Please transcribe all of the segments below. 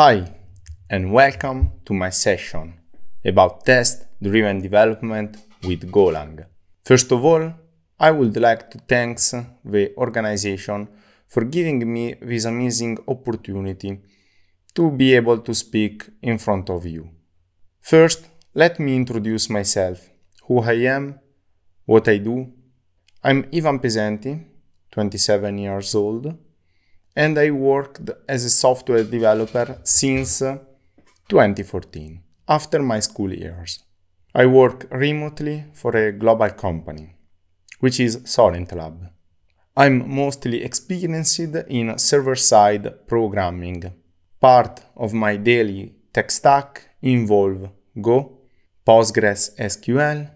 Hi, and welcome to my session about test-driven development with Golang. First of all, I would like to thank the organization for giving me this amazing opportunity to be able to speak in front of you. First, let me introduce myself, who I am, what I do. I'm Ivan Pesenti, 27 years old, and I worked as a software developer since uh, 2014, after my school years. I work remotely for a global company, which is Sorrent Lab. I'm mostly experienced in server-side programming. Part of my daily tech stack involve Go, Postgres SQL,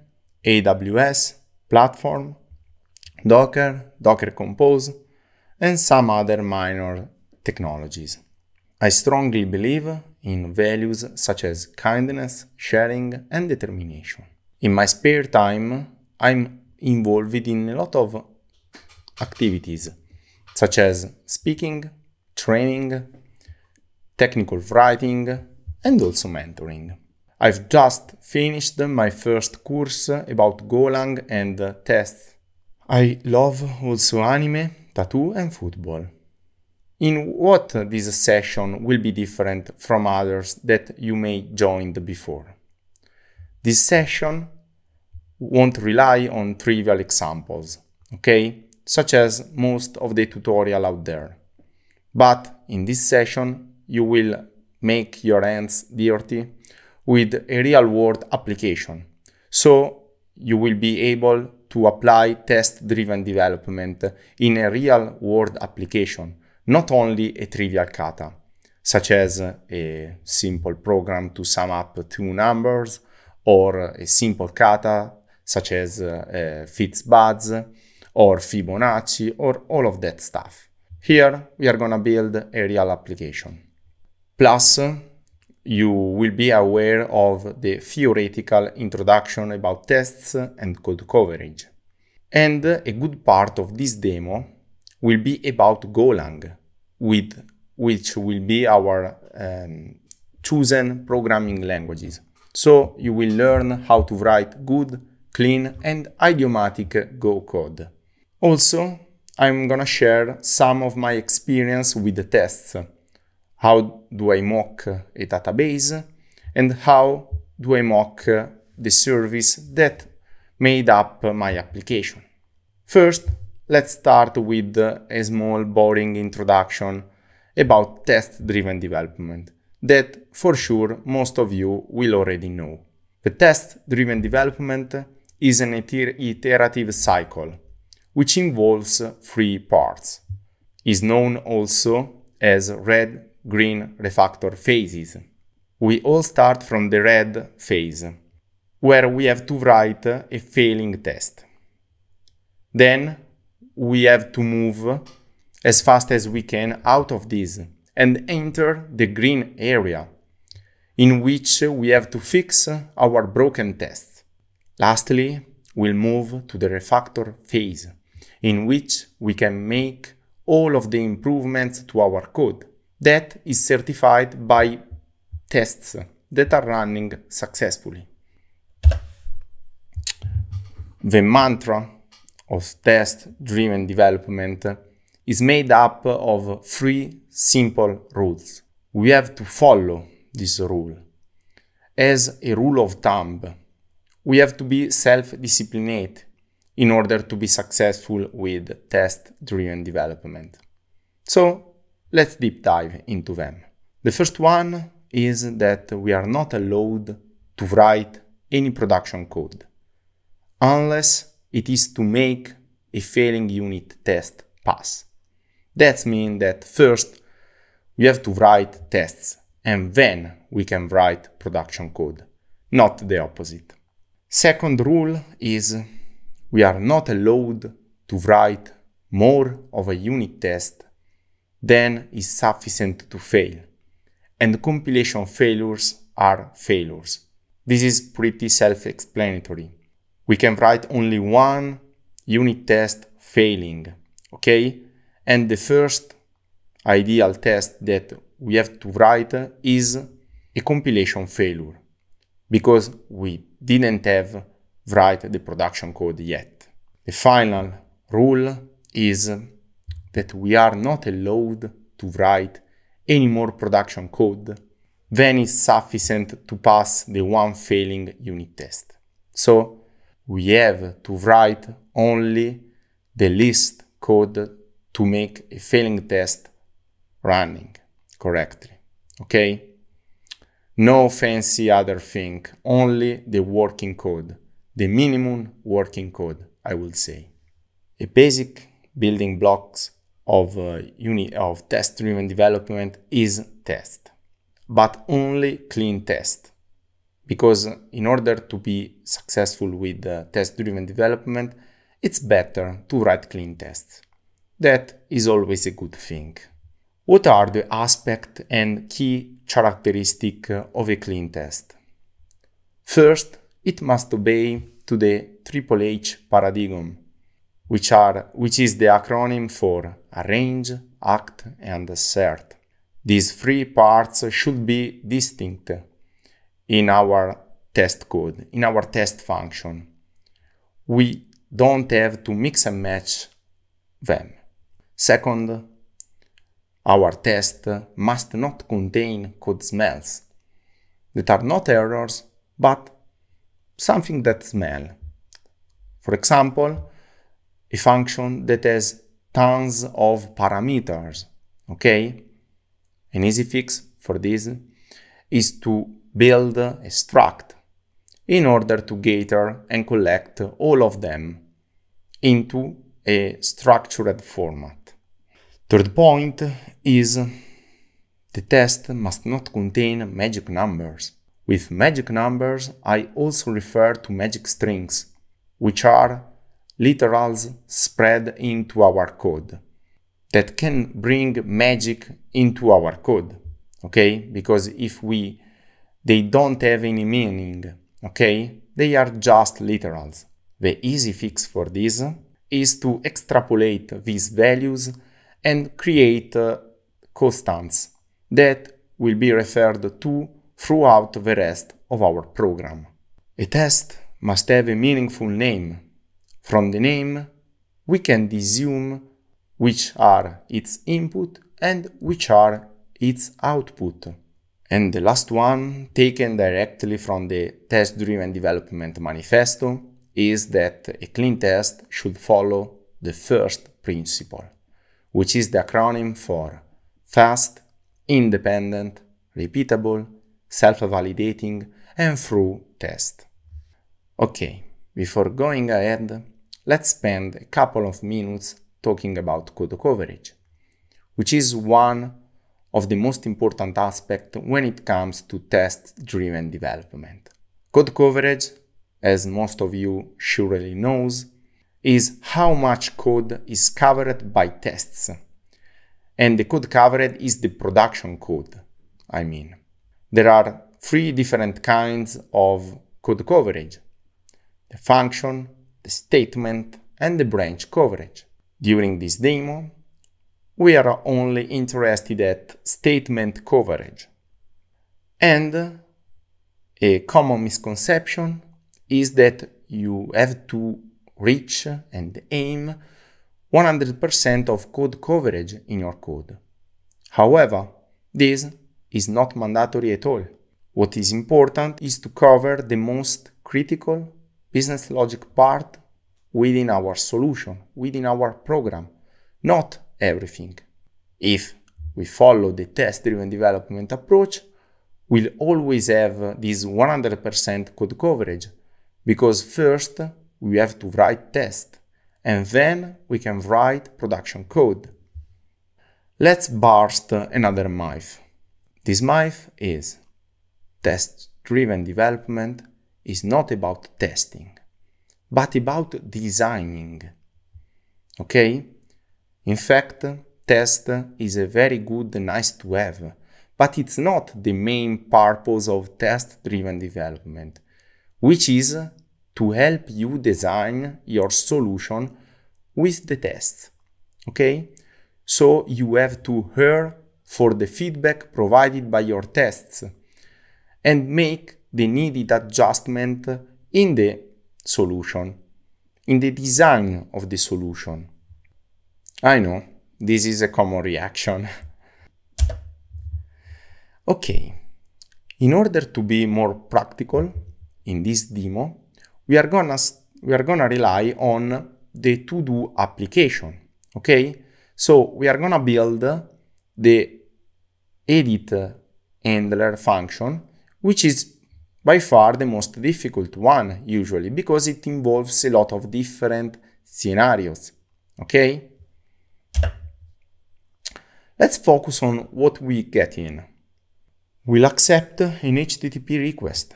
AWS, Platform, Docker, Docker Compose, and some other minor technologies. I strongly believe in values such as kindness, sharing, and determination. In my spare time, I'm involved in a lot of activities such as speaking, training, technical writing, and also mentoring. I've just finished my first course about Golang and tests. I love also anime tattoo and football. In what this session will be different from others that you may joined before. This session won't rely on trivial examples, okay? Such as most of the tutorial out there. But in this session, you will make your hands dirty with a real world application. So you will be able to apply test-driven development in a real-world application, not only a trivial kata, such as a simple program to sum up two numbers, or a simple kata such as uh, uh, Fitzbuds or Fibonacci or all of that stuff. Here we are gonna build a real application. Plus, you will be aware of the theoretical introduction about tests and code coverage. And a good part of this demo will be about Golang, with, which will be our um, chosen programming languages. So you will learn how to write good, clean and idiomatic Go code. Also, I'm gonna share some of my experience with the tests how do I mock a database, and how do I mock the service that made up my application. First, let's start with a small boring introduction about test-driven development that for sure most of you will already know. The test-driven development is an iter iterative cycle, which involves three parts. Is known also as red, green refactor phases. We all start from the red phase, where we have to write a failing test. Then we have to move as fast as we can out of this and enter the green area in which we have to fix our broken test. Lastly, we'll move to the refactor phase in which we can make all of the improvements to our code that is certified by tests that are running successfully. The mantra of test-driven development is made up of three simple rules. We have to follow this rule. As a rule of thumb, we have to be self-disciplined in order to be successful with test-driven development. So Let's deep dive into them. The first one is that we are not allowed to write any production code unless it is to make a failing unit test pass. That means that first we have to write tests and then we can write production code, not the opposite. Second rule is we are not allowed to write more of a unit test then is sufficient to fail. And compilation failures are failures. This is pretty self-explanatory. We can write only one unit test failing, okay? And the first ideal test that we have to write is a compilation failure because we didn't have write the production code yet. The final rule is that we are not allowed to write any more production code then is sufficient to pass the one failing unit test. So we have to write only the least code to make a failing test running correctly, okay? No fancy other thing, only the working code, the minimum working code, I would say. A basic building blocks of uh, unit of test driven development is test but only clean test because in order to be successful with uh, test driven development it's better to write clean tests that is always a good thing what are the aspect and key characteristic uh, of a clean test first it must obey to the triple h paradigm which, are, which is the acronym for Arrange, Act, and Assert. These three parts should be distinct in our test code, in our test function. We don't have to mix and match them. Second, our test must not contain code smells that are not errors, but something that smell. For example, a function that has tons of parameters, okay? An easy fix for this is to build a struct in order to gather and collect all of them into a structured format. Third point is the test must not contain magic numbers. With magic numbers, I also refer to magic strings, which are literals spread into our code that can bring magic into our code okay because if we they don't have any meaning okay they are just literals the easy fix for this is to extrapolate these values and create uh, constants that will be referred to throughout the rest of our program. A test must have a meaningful name from the name, we can assume which are its input and which are its output. And the last one, taken directly from the Test-Driven Development Manifesto, is that a clean test should follow the first principle, which is the acronym for fast, independent, repeatable, self-validating, and through test. Okay, before going ahead, let's spend a couple of minutes talking about code coverage, which is one of the most important aspects when it comes to test-driven development. Code coverage, as most of you surely knows, is how much code is covered by tests. And the code covered is the production code, I mean. There are three different kinds of code coverage. The function, the statement, and the branch coverage. During this demo, we are only interested at statement coverage. And a common misconception is that you have to reach and aim 100% of code coverage in your code. However, this is not mandatory at all. What is important is to cover the most critical business logic part within our solution, within our program, not everything. If we follow the test-driven development approach, we'll always have this 100% code coverage because first we have to write test and then we can write production code. Let's burst another myth. This myth is test-driven development is not about testing, but about designing. Okay? In fact, test is a very good nice to have, but it's not the main purpose of test-driven development, which is to help you design your solution with the tests. Okay? So you have to hear for the feedback provided by your tests and make the needed adjustment in the solution, in the design of the solution. I know, this is a common reaction. okay, in order to be more practical in this demo, we are gonna, we are gonna rely on the to-do application, okay? So we are gonna build the edit handler function, which is by far the most difficult one, usually, because it involves a lot of different scenarios, okay? Let's focus on what we get in. We'll accept an HTTP request,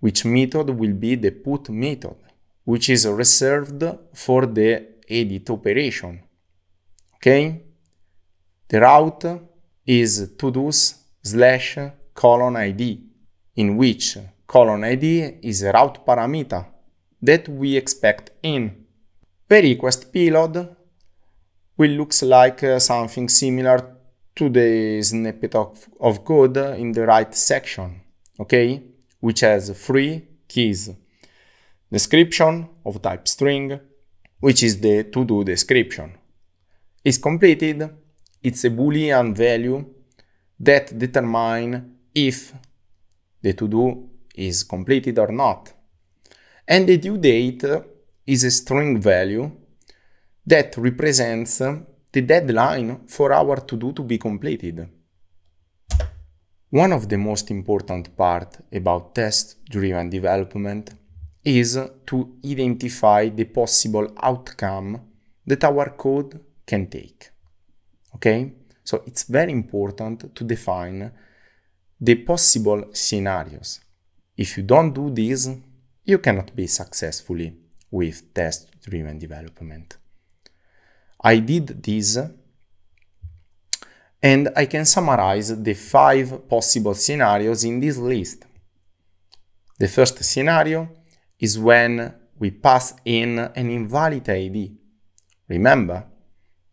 which method will be the put method, which is reserved for the edit operation, okay? The route is todos slash colon ID in which colon ID is a route parameter that we expect in. The request payload will looks like uh, something similar to the snippet of, of code in the right section, okay? Which has three keys. Description of type string, which is the to-do description. Is completed, it's a boolean value that determine if the to-do is completed or not. And the due date is a string value that represents the deadline for our to-do to be completed. One of the most important part about test-driven development is to identify the possible outcome that our code can take. Okay? So it's very important to define the possible scenarios. If you don't do this, you cannot be successfully with test-driven development. I did this and I can summarize the five possible scenarios in this list. The first scenario is when we pass in an invalid ID. Remember,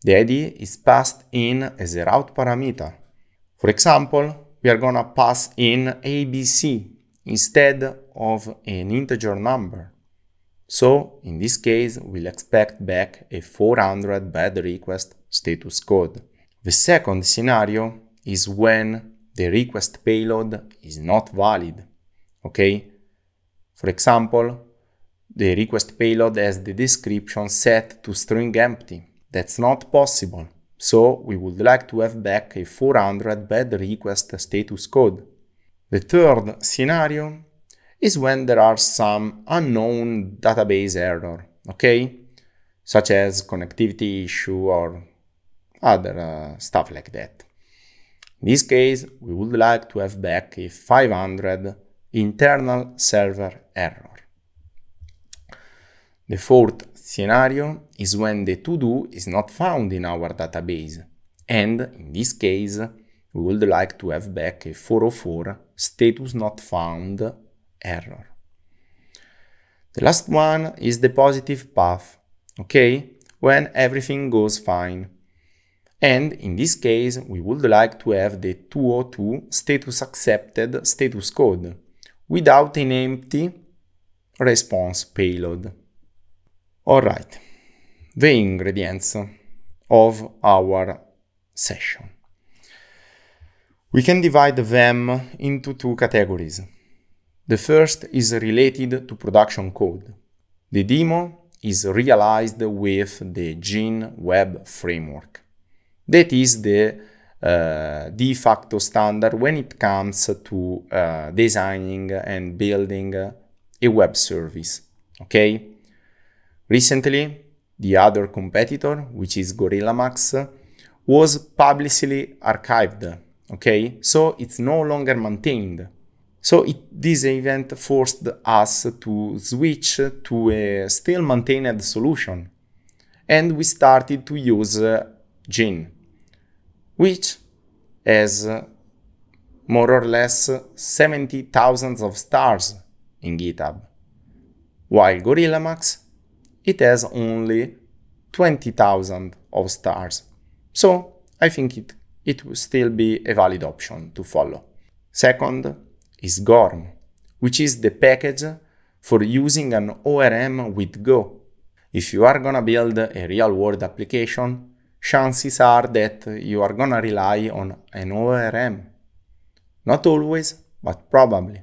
the ID is passed in as a route parameter. For example, we are gonna pass in ABC instead of an integer number. So in this case, we'll expect back a 400 bad request status code. The second scenario is when the request payload is not valid. Okay? For example, the request payload has the description set to string empty. That's not possible. So we would like to have back a 400 bad request status code. The third scenario is when there are some unknown database error, okay? Such as connectivity issue or other uh, stuff like that. In this case, we would like to have back a 500 internal server error. The fourth scenario is when the to-do is not found in our database. And in this case, we would like to have back a 404 status not found error. The last one is the positive path, okay? When everything goes fine. And in this case, we would like to have the 202 status accepted status code without an empty response payload. All right, the ingredients of our session. We can divide them into two categories. The first is related to production code. The demo is realized with the Gene Web Framework. That is the uh, de facto standard when it comes to uh, designing and building a web service. Okay? Recently, the other competitor, which is GorillaMax, was publicly archived, okay? So it's no longer maintained. So it, this event forced us to switch to a still maintained solution. And we started to use uh, Gin, which has uh, more or less 70,000 of stars in GitHub, while GorillaMax it has only 20,000 of stars. So I think it, it will still be a valid option to follow. Second is GORM, which is the package for using an ORM with Go. If you are gonna build a real world application, chances are that you are gonna rely on an ORM. Not always, but probably.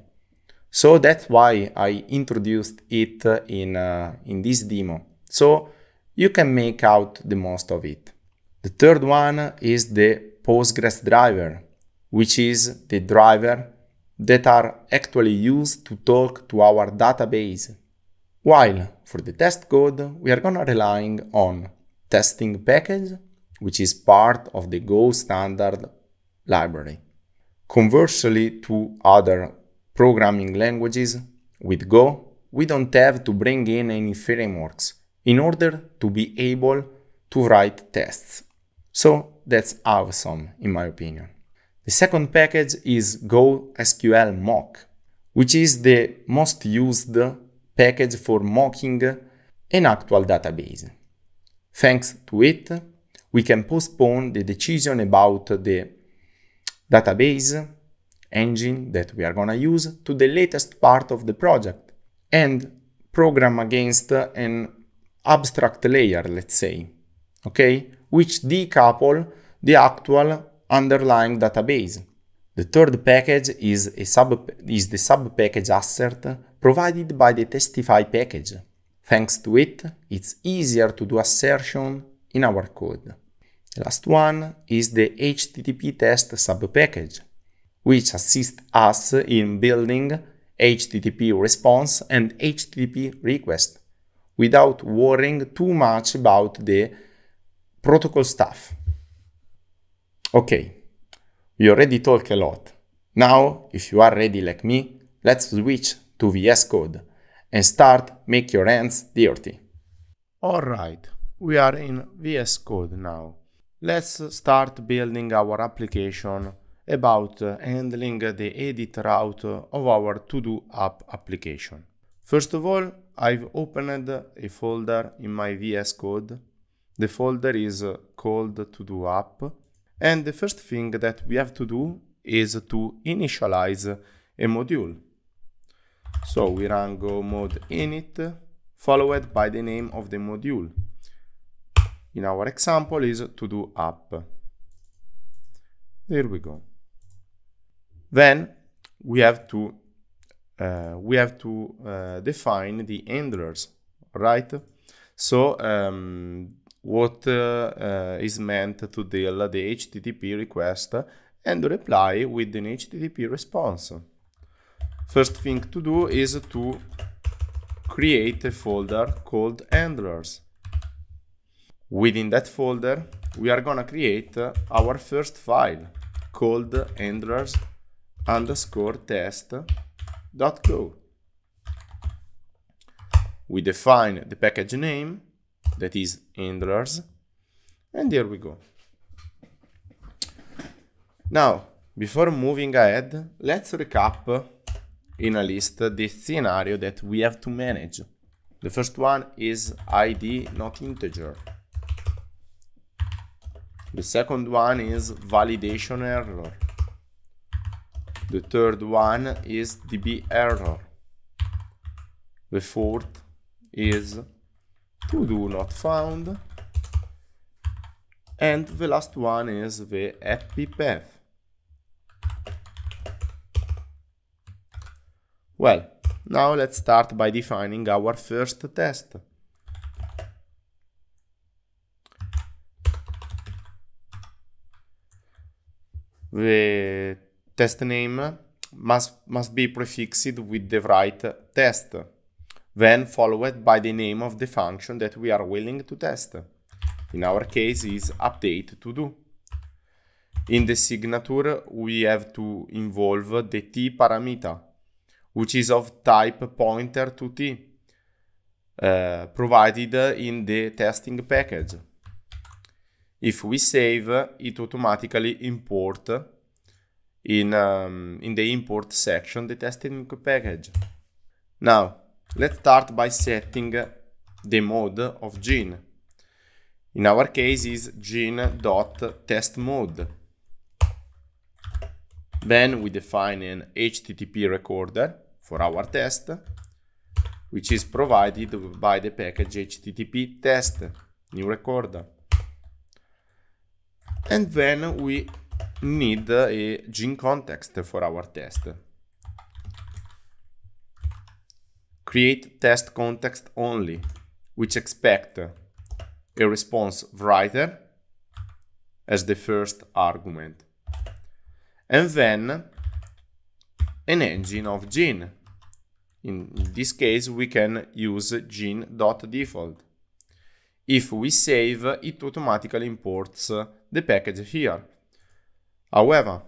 So that's why I introduced it uh, in, uh, in this demo. So you can make out the most of it. The third one is the Postgres driver, which is the driver that are actually used to talk to our database. While for the test code, we are gonna relying on testing package, which is part of the Go standard library. Conversely to other programming languages, with Go, we don't have to bring in any frameworks in order to be able to write tests. So that's awesome in my opinion. The second package is Go SQL Mock, which is the most used package for mocking an actual database. Thanks to it, we can postpone the decision about the database engine that we are going to use to the latest part of the project and program against an abstract layer, let's say, okay, which decouple the actual underlying database. The third package is, a sub, is the sub-package assert provided by the testify package. Thanks to it, it's easier to do assertion in our code. The last one is the HTTP test sub-package which assist us in building HTTP response and HTTP request without worrying too much about the protocol stuff. Okay, we already talked a lot. Now, if you are ready like me, let's switch to VS Code and start make your hands dirty. All right, we are in VS Code now. Let's start building our application about handling the edit route of our to-do app application. First of all, I've opened a folder in my VS Code. The folder is called to-do app. And the first thing that we have to do is to initialize a module. So we run go mode init followed by the name of the module. In our example is to do app. There we go. Then we have to uh, we have to uh, define the handlers, right? So um, what uh, uh is meant to deal the HTTP request and reply with an HTTP response. First thing to do is to create a folder called handlers. Within that folder, we are gonna create our first file called handlers underscore test dot go. We define the package name that is handlers and there we go. Now, before moving ahead, let's recap in a list the scenario that we have to manage. The first one is id not integer. The second one is validation error. The third one is db error. The fourth is to do not found. And the last one is the path. Well, now let's start by defining our first test. The test name must, must be prefixed with the right test, then followed by the name of the function that we are willing to test. In our case is update to do. In the signature, we have to involve the t parameter, which is of type pointer to t, uh, provided in the testing package. If we save, it automatically import in, um, in the import section the testing package. Now, let's start by setting the mode of gene. In our case is gene.testMode. Then we define an HTTP recorder for our test, which is provided by the package HTTP test, new recorder. And then we need a gene context for our test. Create test context only, which expect a response writer as the first argument. And then an engine of gene. In this case, we can use gene.default. If we save, it automatically imports the package here. However,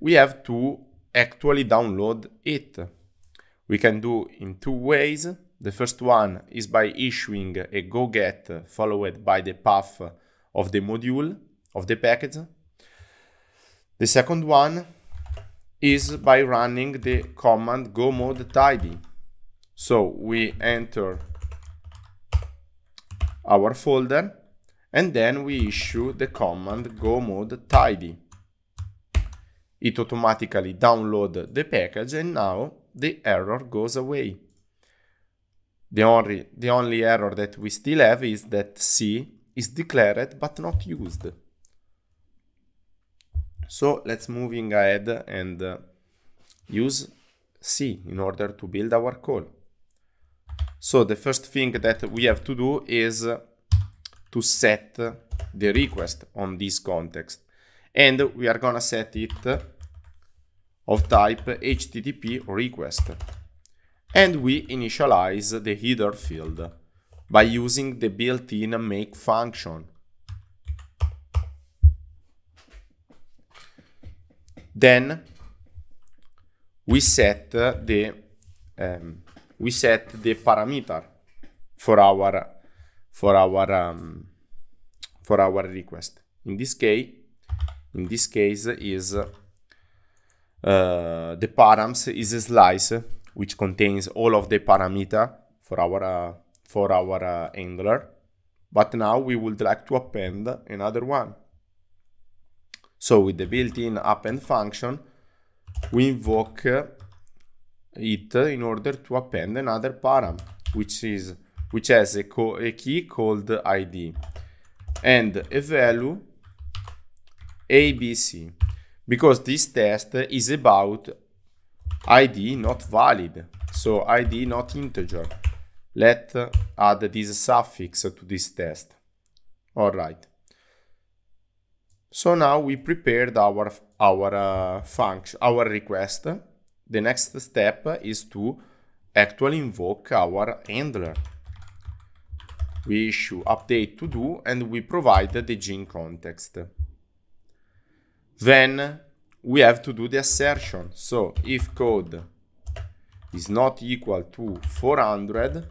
we have to actually download it. We can do in two ways. The first one is by issuing a go get followed by the path of the module of the package. The second one is by running the command go mode tidy. So we enter our folder and then we issue the command go mode tidy. It automatically downloads the package and now the error goes away. The only, the only error that we still have is that C is declared but not used. So let's moving ahead and uh, use C in order to build our call. So the first thing that we have to do is to set the request on this context and we are gonna set it of type HTTP request. And we initialize the header field by using the built-in make function. Then we set the um, we set the parameter for our for our um, for our request. In this case, in this case is uh, the params is a slice which contains all of the parameter for our uh, for our uh, handler but now we would like to append another one so with the built-in append function we invoke uh, it in order to append another param which is which has a, a key called id and a value ABC because this test is about ID not valid. So ID not integer. Let add this suffix to this test. All right. So now we prepared our our uh, function, our request. The next step is to actually invoke our handler. We issue update to do and we provide the gene context then we have to do the assertion. So if code is not equal to 400,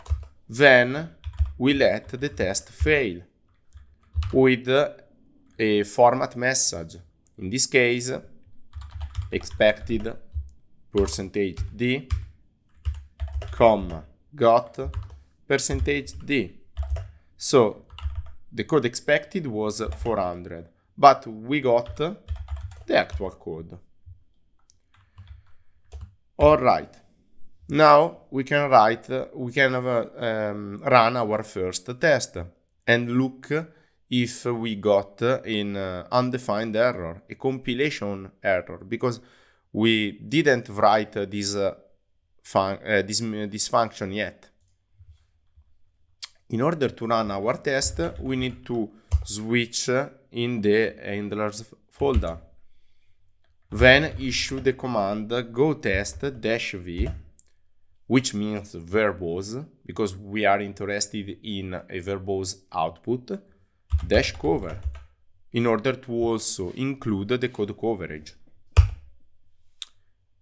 then we let the test fail with a format message. In this case, expected percentage d, comma, got percentage d. So the code expected was 400, but we got the actual code. All right. Now we can write, we can have, um, run our first test and look if we got an uh, undefined error, a compilation error, because we didn't write this, uh, fun uh, this, this function yet. In order to run our test, we need to switch in the handlers folder then issue the command go test dash v, which means verbose, because we are interested in a verbose output, dash cover, in order to also include the code coverage.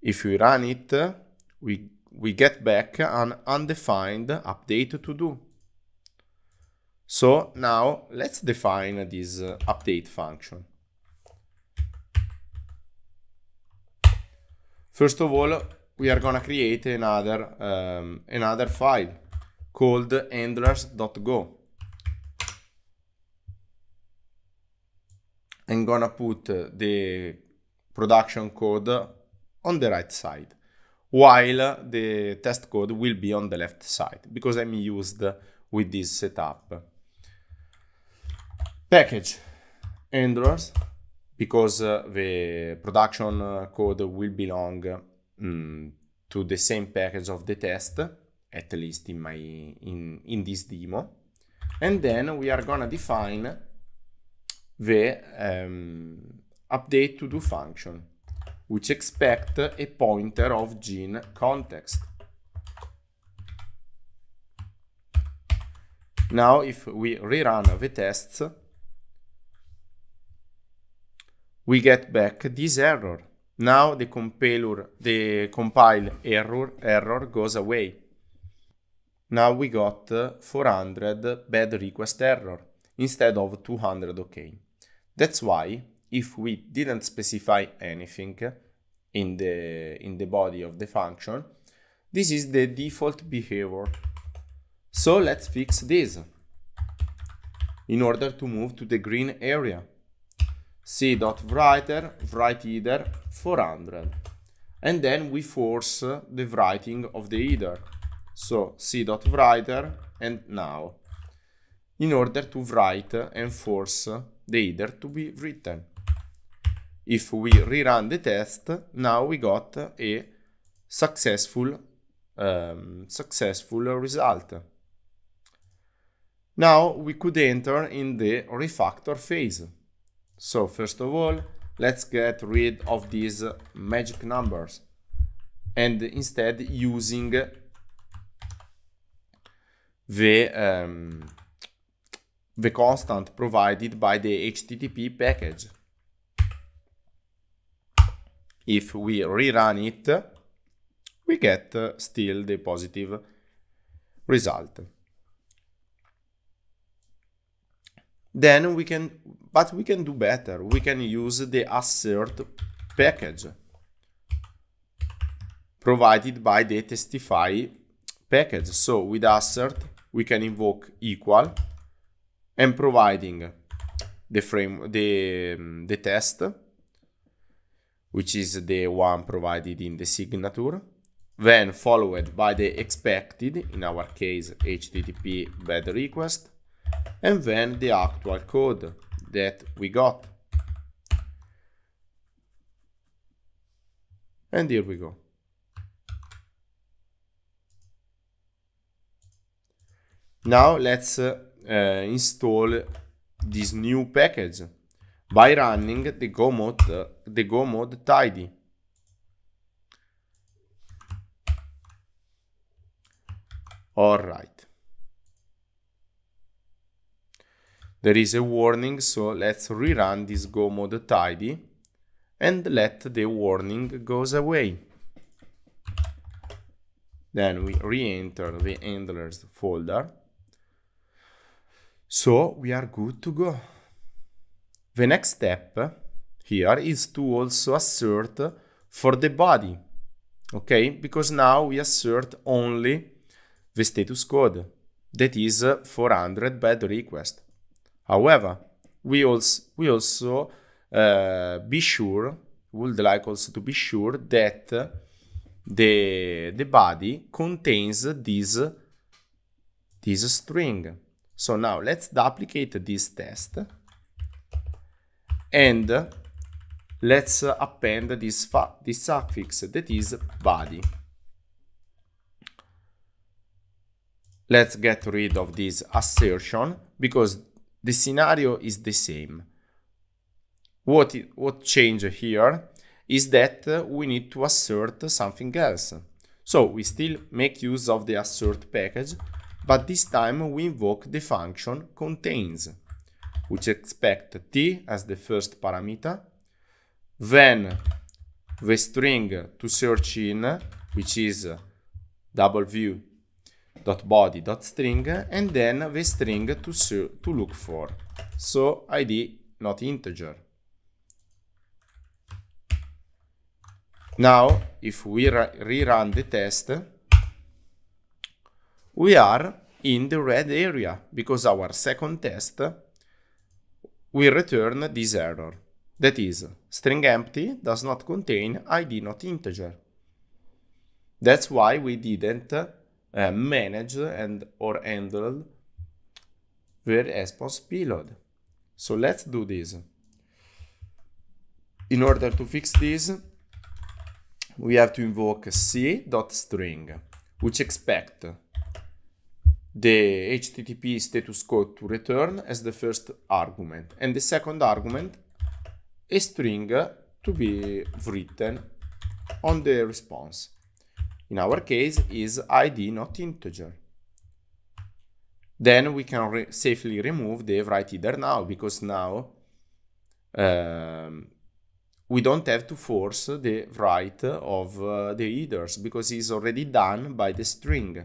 If we run it, we, we get back an undefined update to do. So now let's define this uh, update function. First of all, we are gonna create another, um, another file called handlers.go. I'm gonna put uh, the production code on the right side while the test code will be on the left side because I'm used with this setup. Package handlers because uh, the production uh, code will belong mm, to the same package of the test, at least in my in in this demo, and then we are gonna define the um, update to do function, which expect a pointer of gene context. Now, if we rerun the tests, we get back this error. Now the compiler, the compile error, error goes away. Now we got 400 bad request error instead of 200 OK. That's why if we didn't specify anything in the, in the body of the function, this is the default behavior. So let's fix this in order to move to the green area c.writer, write header 400. And then we force the writing of the header. So c.writer and now in order to write and force the header to be written. If we rerun the test, now we got a successful, um, successful result. Now we could enter in the refactor phase. So first of all, let's get rid of these magic numbers and instead using the um, the constant provided by the HTTP package. If we rerun it, we get uh, still the positive result. Then we can, but we can do better. We can use the assert package provided by the testify package. So with assert, we can invoke equal and providing the frame, the, the test, which is the one provided in the signature then followed by the expected, in our case, HTTP bad request, and then the actual code that we got. And here we go. Now let's uh, uh, install this new package by running the go mode, uh, the go mode tidy. All right. There is a warning, so let's rerun this go mode tidy and let the warning goes away. Then we re-enter the handlers folder. So we are good to go. The next step here is to also assert for the body. Okay, because now we assert only the status code that is 400 bad request. However, we also we also uh, be sure would like also to be sure that the the body contains this this string. So now let's duplicate this test and let's append this, this suffix that is body. Let's get rid of this assertion because the scenario is the same. What, what change here is that uh, we need to assert something else. So we still make use of the assert package, but this time we invoke the function contains, which expect t as the first parameter, then the string to search in, which is double view dot body dot string and then the string to, to look for so id not integer now if we rerun the test we are in the red area because our second test we return this error that is string empty does not contain id not integer that's why we didn't uh, managed and or handled the response payload. So let's do this. In order to fix this, we have to invoke c.string, which expect the HTTP status code to return as the first argument, and the second argument, a string to be written on the response in our case is id not integer. Then we can re safely remove the write either now because now um, we don't have to force the write of uh, the headers because it's already done by the string.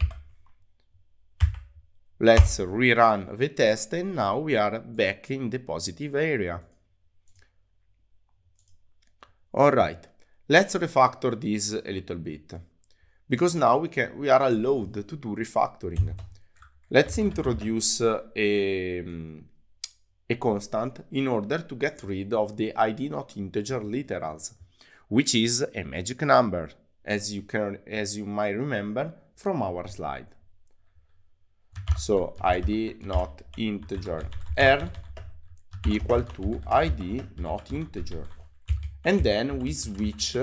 Let's rerun the test and now we are back in the positive area. All right, let's refactor this a little bit because now we can we are allowed to do refactoring. Let's introduce a, um, a constant in order to get rid of the id not integer literals, which is a magic number, as you can as you might remember from our slide. So id not integer r equal to id not integer. And then we switch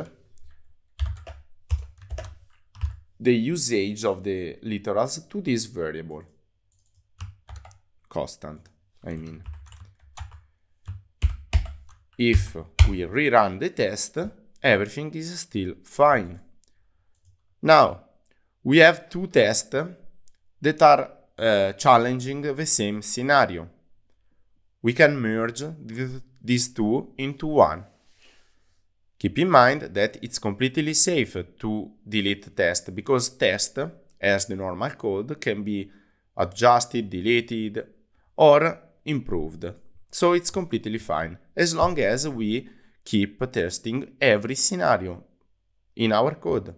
the usage of the literals to this variable constant I mean if we rerun the test everything is still fine now we have two tests that are uh, challenging the same scenario we can merge th these two into one Keep in mind that it's completely safe to delete test because test, as the normal code, can be adjusted, deleted, or improved. So it's completely fine as long as we keep testing every scenario in our code.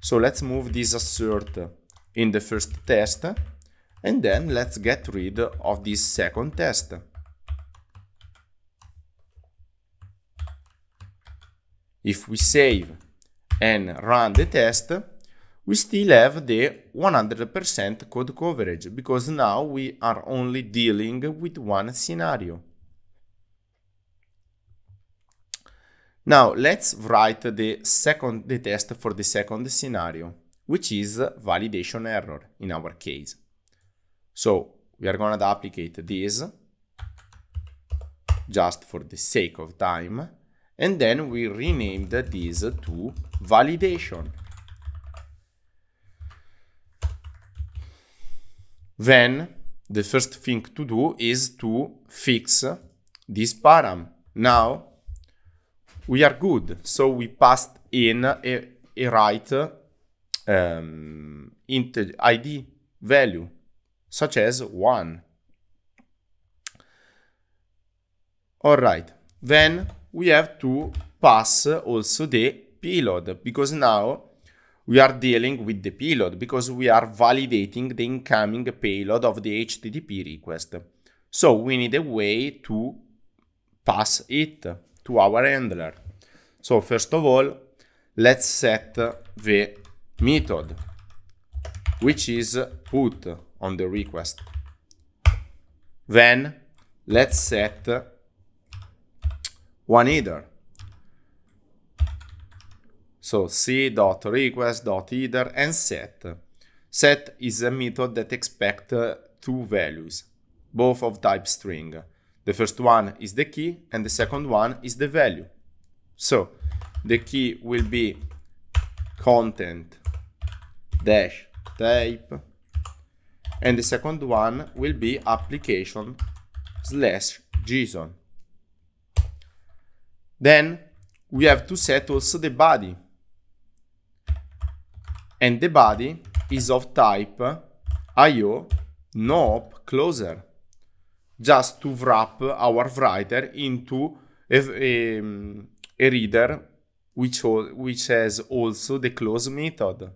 So let's move this assert in the first test and then let's get rid of this second test. If we save and run the test, we still have the 100% code coverage because now we are only dealing with one scenario. Now let's write the second the test for the second scenario, which is validation error in our case. So we are gonna duplicate this just for the sake of time and then we renamed this to validation. Then the first thing to do is to fix this param. Now we are good. So we passed in a, a right um, int ID value, such as 1. All right, then we have to pass also the payload because now we are dealing with the payload because we are validating the incoming payload of the HTTP request. So we need a way to pass it to our handler. So first of all, let's set the method, which is put on the request. Then let's set one either. So c.request.either and set. Set is a method that expects uh, two values, both of type string. The first one is the key and the second one is the value. So the key will be content dash type and the second one will be application slash json then we have to set also the body. And the body is of type IO knob closer, just to wrap our writer into a, a, a reader which, which has also the close method.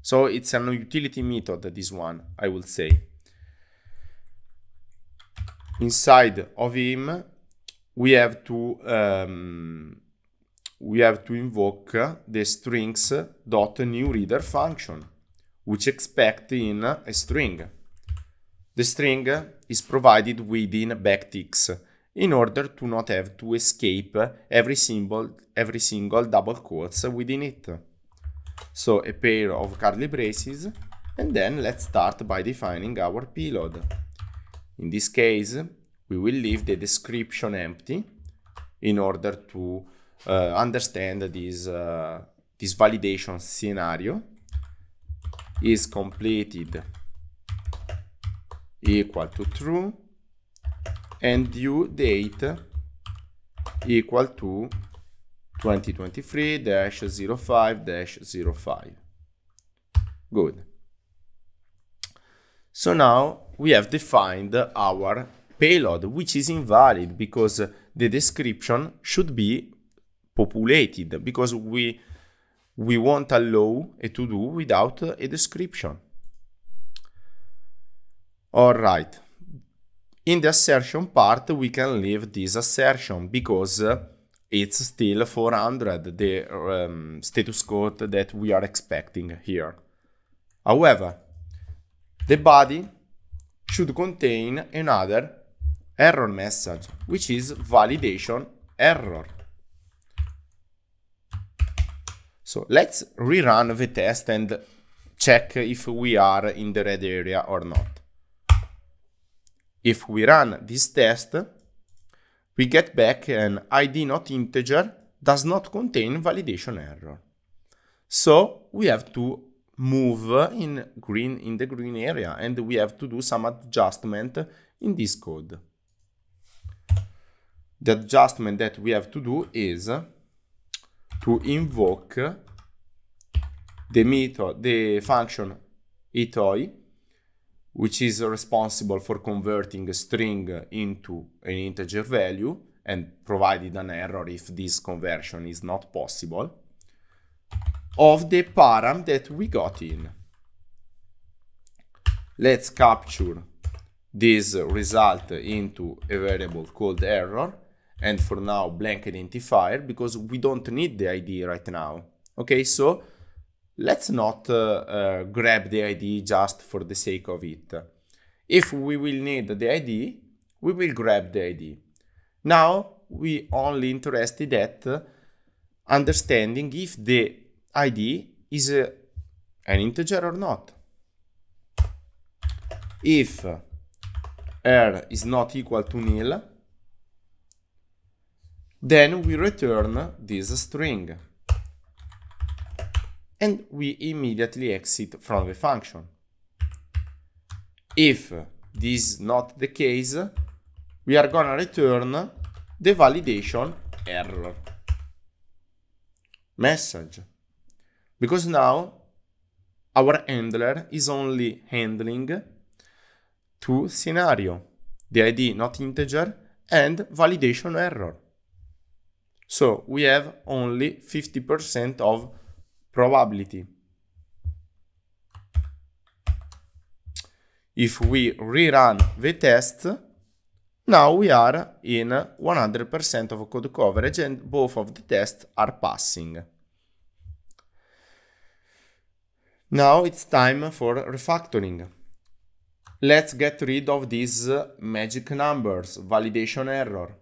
So it's an utility method, this one, I will say. Inside of him, we have to um, we have to invoke the strings dot new reader function, which expect in a string. The string is provided within backticks in order to not have to escape every symbol, every single double quotes within it. So a pair of curly braces, and then let's start by defining our payload. In this case, we will leave the description empty in order to uh, understand this, uh, this validation scenario is completed equal to true and due date equal to 2023-05-05. Good. So now we have defined our payload, which is invalid because the description should be populated because we, we won't allow a to-do without a description. All right. In the assertion part, we can leave this assertion because uh, it's still 400, the um, status code that we are expecting here. However, the body should contain another error message, which is validation error. So let's rerun the test and check if we are in the red area or not. If we run this test, we get back an id not integer does not contain validation error. So we have to move in green in the green area and we have to do some adjustment in this code the adjustment that we have to do is to invoke the method, the function itoi, which is responsible for converting a string into an integer value and provided an error if this conversion is not possible, of the param that we got in. Let's capture this result into a variable called error and for now blank identifier because we don't need the ID right now. Okay, so let's not uh, uh, grab the ID just for the sake of it. If we will need the ID, we will grab the ID. Now we only interested at uh, understanding if the ID is uh, an integer or not. If uh, r is not equal to nil, then we return this string. And we immediately exit from the function. If this is not the case, we are gonna return the validation error message. Because now our handler is only handling two scenario, the ID not integer and validation error. So we have only 50% of probability. If we rerun the test, now we are in 100% of code coverage and both of the tests are passing. Now it's time for refactoring. Let's get rid of these magic numbers, validation error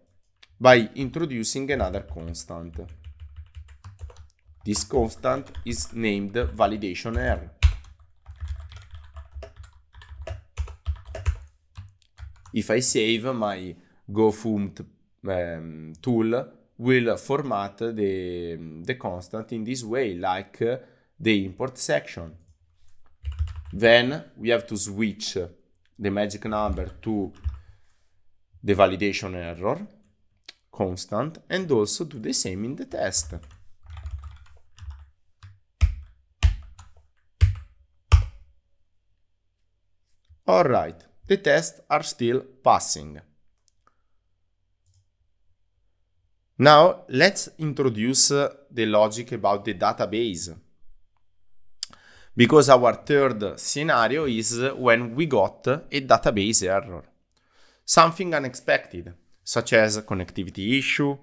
by introducing another constant. This constant is named validation error. If I save my GoFumT um, ehm, tool will format the, the constant in this way, like the import section. Then we have to switch the magic number to the validation error constant and also do the same in the test. Alright, the tests are still passing. Now let's introduce uh, the logic about the database. Because our third scenario is uh, when we got a database error. Something unexpected such as a connectivity issue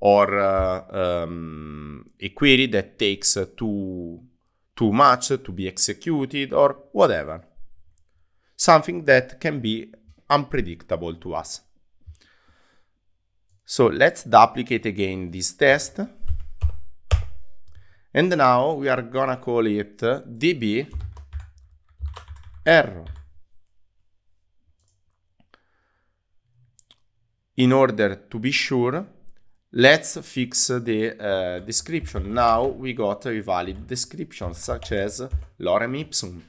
or uh, um, a query that takes uh, too, too much to be executed or whatever. Something that can be unpredictable to us. So let's duplicate again this test. And now we are gonna call it uh, db error. in order to be sure, let's fix the uh, description. Now we got a valid description such as lorem ipsum.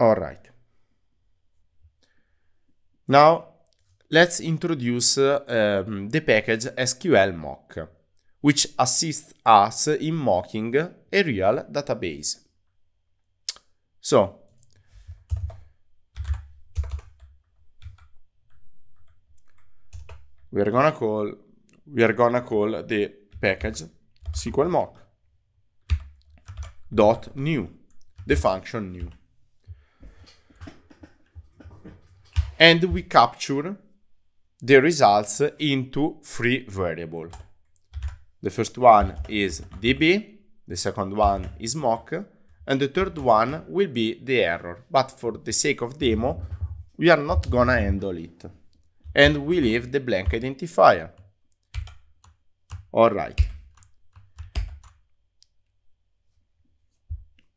All right. Now let's introduce uh, um, the package SQL mock. which assists us in mocking a real database. So, we're gonna call, we're gonna call the package SQL mock dot new, the function new. And we capture the results into three variables. The first one is db, the second one is mock, and the third one will be the error. But for the sake of demo, we are not gonna handle it. And we leave the blank identifier. Alright.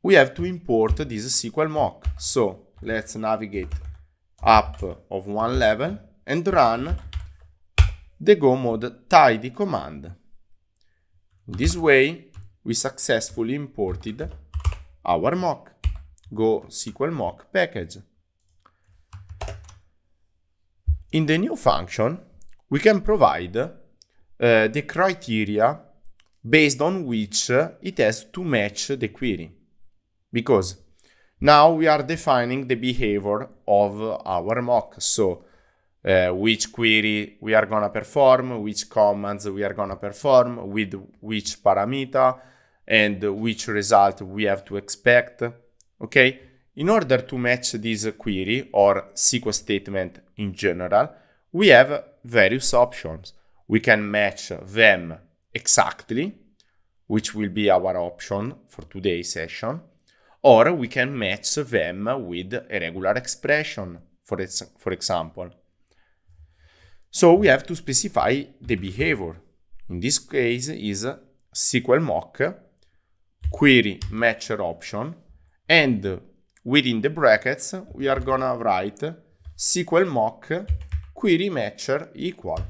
We have to import this SQL mock. So let's navigate up of one level and run the go mode tidy command this way, we successfully imported our mock, Go SQL mock package. In the new function, we can provide uh, the criteria based on which it has to match the query. Because now we are defining the behavior of our mock. So uh, which query we are gonna perform, which commands we are gonna perform, with which parameter, and which result we have to expect. Okay, in order to match this query or SQL statement in general, we have various options. We can match them exactly, which will be our option for today's session, or we can match them with a regular expression, for, ex for example. So we have to specify the behavior. In this case is SQL mock query matcher option and within the brackets we are gonna write SQL mock query matcher equal.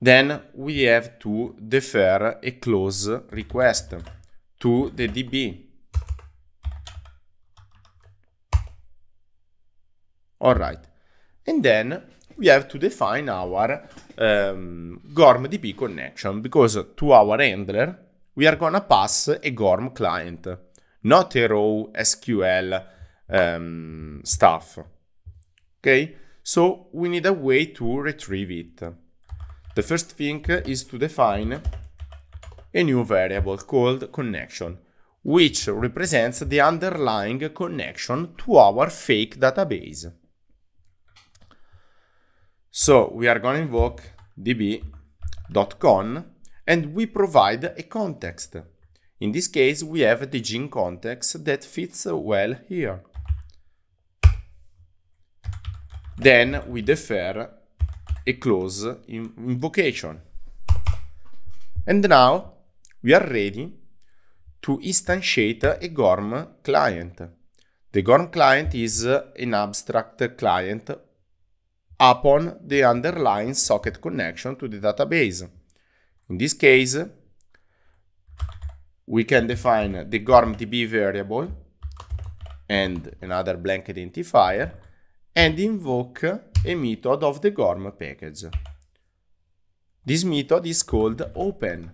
Then we have to defer a close request to the DB All right. And then we have to define our um, GORM DB connection because to our handler, we are going to pass a GORM client, not a raw SQL um, stuff. Okay. So we need a way to retrieve it. The first thing is to define a new variable called connection, which represents the underlying connection to our fake database. So we are going to invoke db.con and we provide a context. In this case, we have the gene context that fits well here. Then we defer a close invocation. And now we are ready to instantiate a GORM client. The GORM client is an abstract client upon the underlying socket connection to the database. In this case, we can define the GORMDB variable and another blank identifier and invoke a method of the GORM package. This method is called open.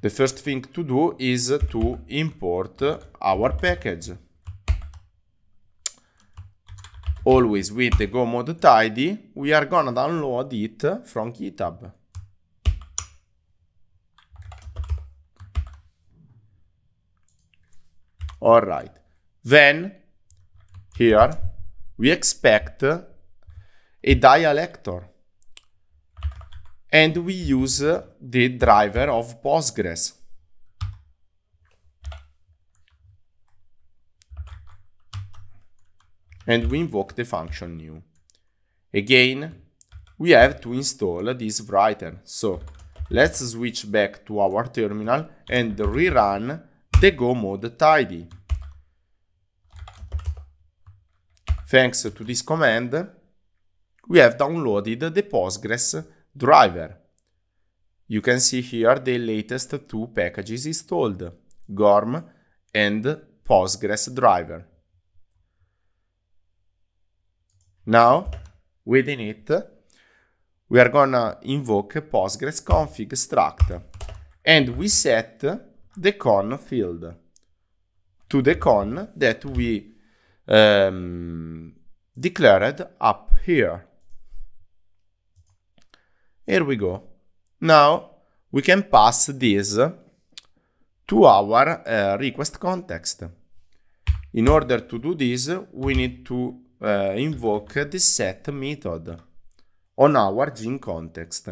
The first thing to do is to import our package always with the go mode tidy, we are gonna download it from GitHub. All right, then here we expect a dialector and we use the driver of Postgres. and we invoke the function new. Again, we have to install this writer. So let's switch back to our terminal and rerun the go mode tidy. Thanks to this command, we have downloaded the Postgres driver. You can see here the latest two packages installed, Gorm and Postgres driver. Now, within it, we are gonna invoke a Postgres config struct and we set the con field to the con that we um, declared up here. Here we go. Now we can pass this to our uh, request context. In order to do this, we need to uh, eh, invoke the set method on our gene context.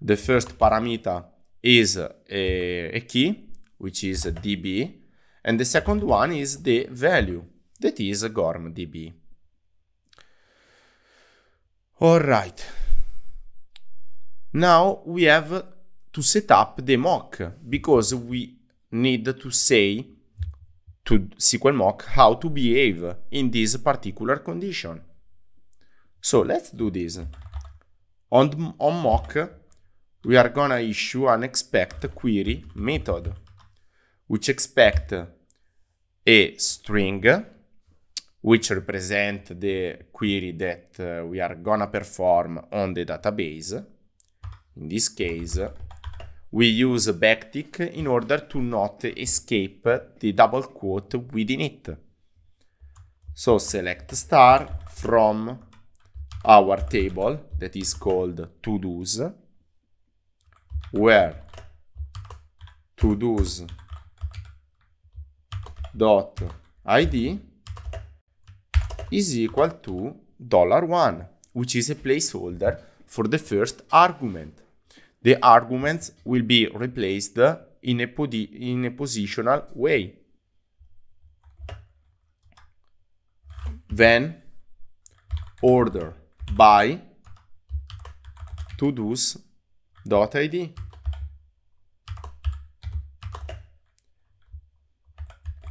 The first parameter is a, a key, which is db, and the second one is the value, that is gorm db. All right. Now we have to set up the mock because we need to say to SQL mock how to behave in this particular condition. So let's do this. On, on mock, we are gonna issue an expect query method, which expect a string, which represent the query that uh, we are gonna perform on the database. In this case, we use a backtick in order to not escape the double quote within it. So select star from our table that is called to-dos, where to-dos dot id is equal to dollar one, which is a placeholder for the first argument the arguments will be replaced in a, in a positional way. Then order by todos.id.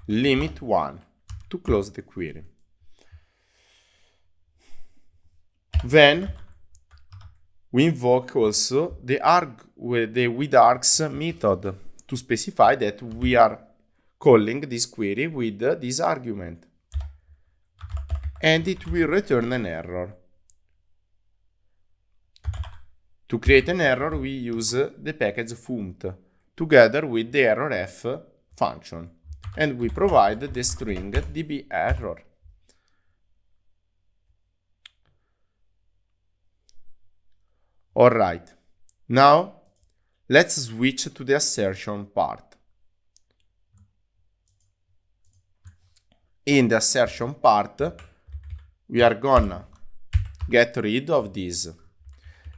Limit 1 to close the query. Then we invoke also the, arg the with args method to specify that we are calling this query with this argument. And it will return an error. To create an error, we use the package funct together with the errorf function. And we provide the string db error. All right. Now let's switch to the assertion part. In the assertion part, we are gonna get rid of this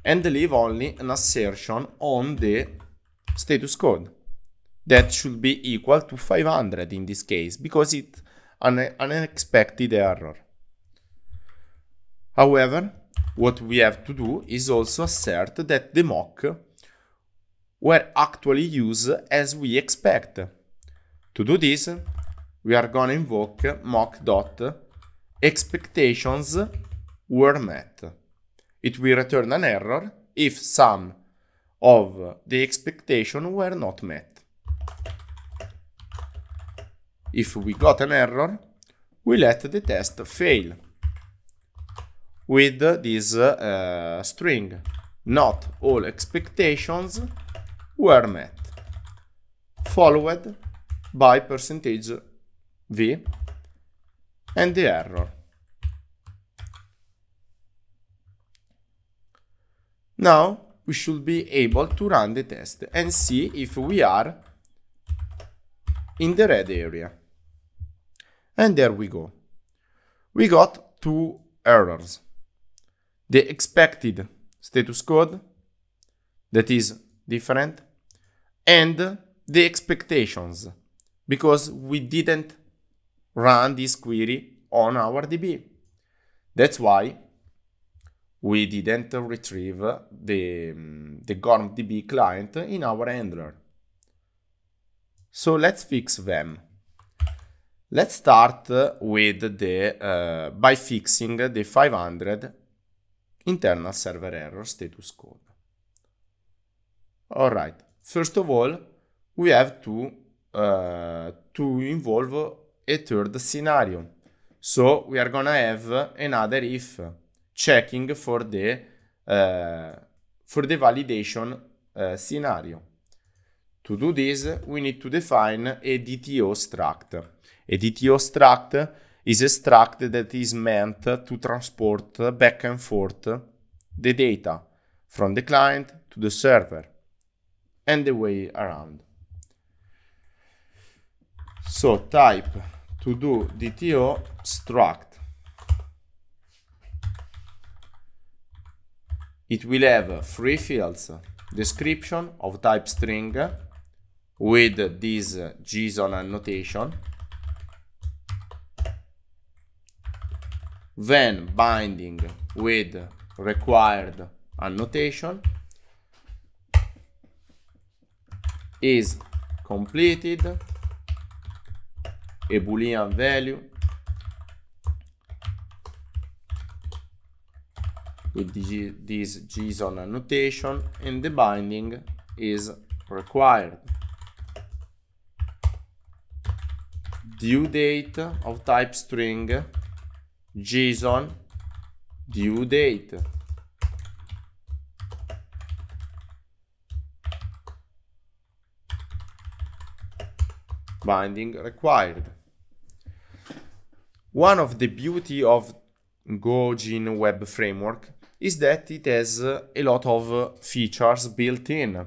and leave only an assertion on the status code that should be equal to 500 in this case because it's an unexpected error. However, what we have to do is also assert that the mock were actually used as we expect. To do this, we are going to invoke mock dot expectations were met. It will return an error if some of the expectation were not met. If we got an error, we let the test fail with this uh, string. Not all expectations were met, followed by percentage V and the error. Now we should be able to run the test and see if we are in the red area. And there we go. We got two errors the expected status code that is different and the expectations because we didn't run this query on our DB. That's why we didn't retrieve the, the GORM DB client in our handler. So let's fix them. Let's start with the uh, by fixing the 500 internal server error status code. Alright, first of all, we have to, uh, to involve a third scenario. So we are gonna have another if checking for the uh, for the validation uh, scenario. To do this, we need to define a DTO struct. A DTO struct is a struct that is meant to transport back and forth the data from the client to the server and the way around. So type to do DTO struct. It will have three fields, description of type string with this JSON annotation when binding with required annotation is completed a boolean value with this JSON annotation and the binding is required. Due date of type string JSON due date. Binding required. One of the beauty of Gojin Web Framework is that it has a lot of features built in.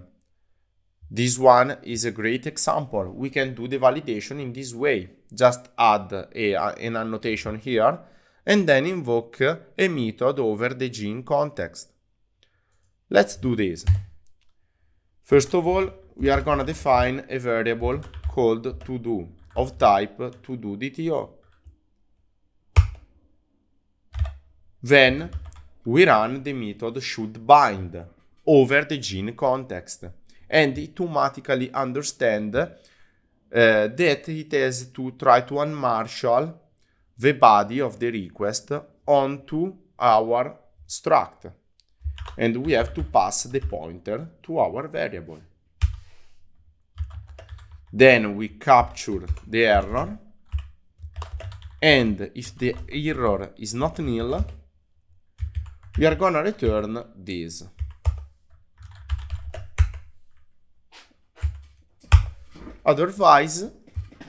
This one is a great example. We can do the validation in this way. Just add a, an annotation here and then invoke a method over the gene context. Let's do this. First of all, we are gonna define a variable called to do of type to do DTO. Then we run the method should bind over the gene context and it automatically understand uh, that it has to try to unmarshal the body of the request onto our struct. And we have to pass the pointer to our variable. Then we capture the error. And if the error is not nil, we are gonna return this. Otherwise,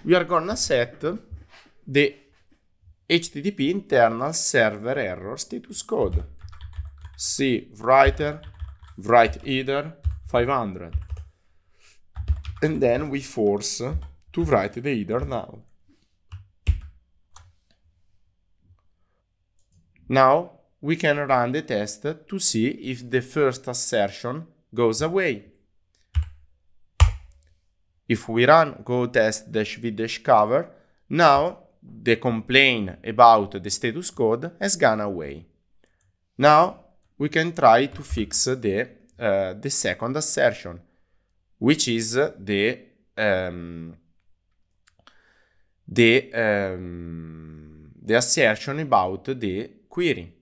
we are gonna set the HTTP internal server error status code. See writer, write either 500. And then we force to write the header now. Now we can run the test to see if the first assertion goes away. If we run go test dash v dash cover, now the complaint about the status code has gone away. Now we can try to fix the, uh, the second assertion, which is the, um, the, um, the assertion about the query.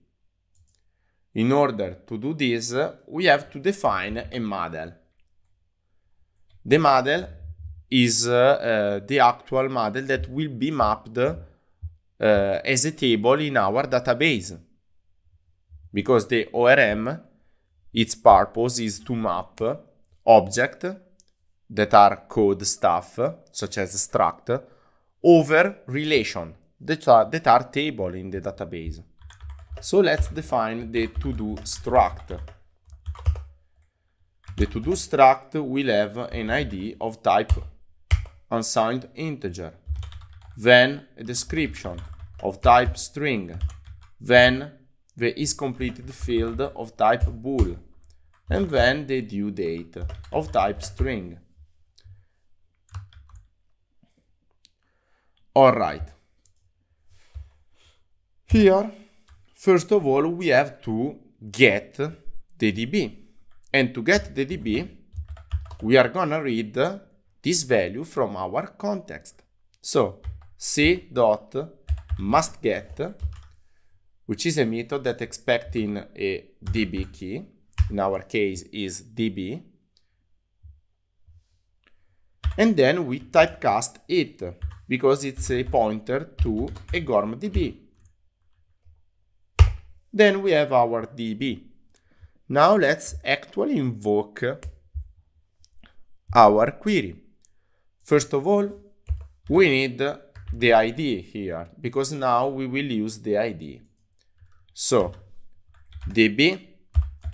In order to do this, we have to define a model. The model is uh, uh, the actual model that will be mapped uh, as a table in our database. Because the ORM, its purpose is to map object that are code stuff, such as struct, over relation that are, that are table in the database. So let's define the to-do struct. The to-do struct will have an ID of type unsigned integer, then a description of type string, then the is completed field of type bool, and then the due date of type string. Alright. Here, first of all, we have to get the DB. And to get the DB, we are gonna read this value from our context. So c dot must get, which is a method that expecting a db key, in our case is db, and then we typecast it because it's a pointer to a GORM DB. Then we have our DB. Now let's actually invoke our query. First of all, we need the ID here because now we will use the ID. So db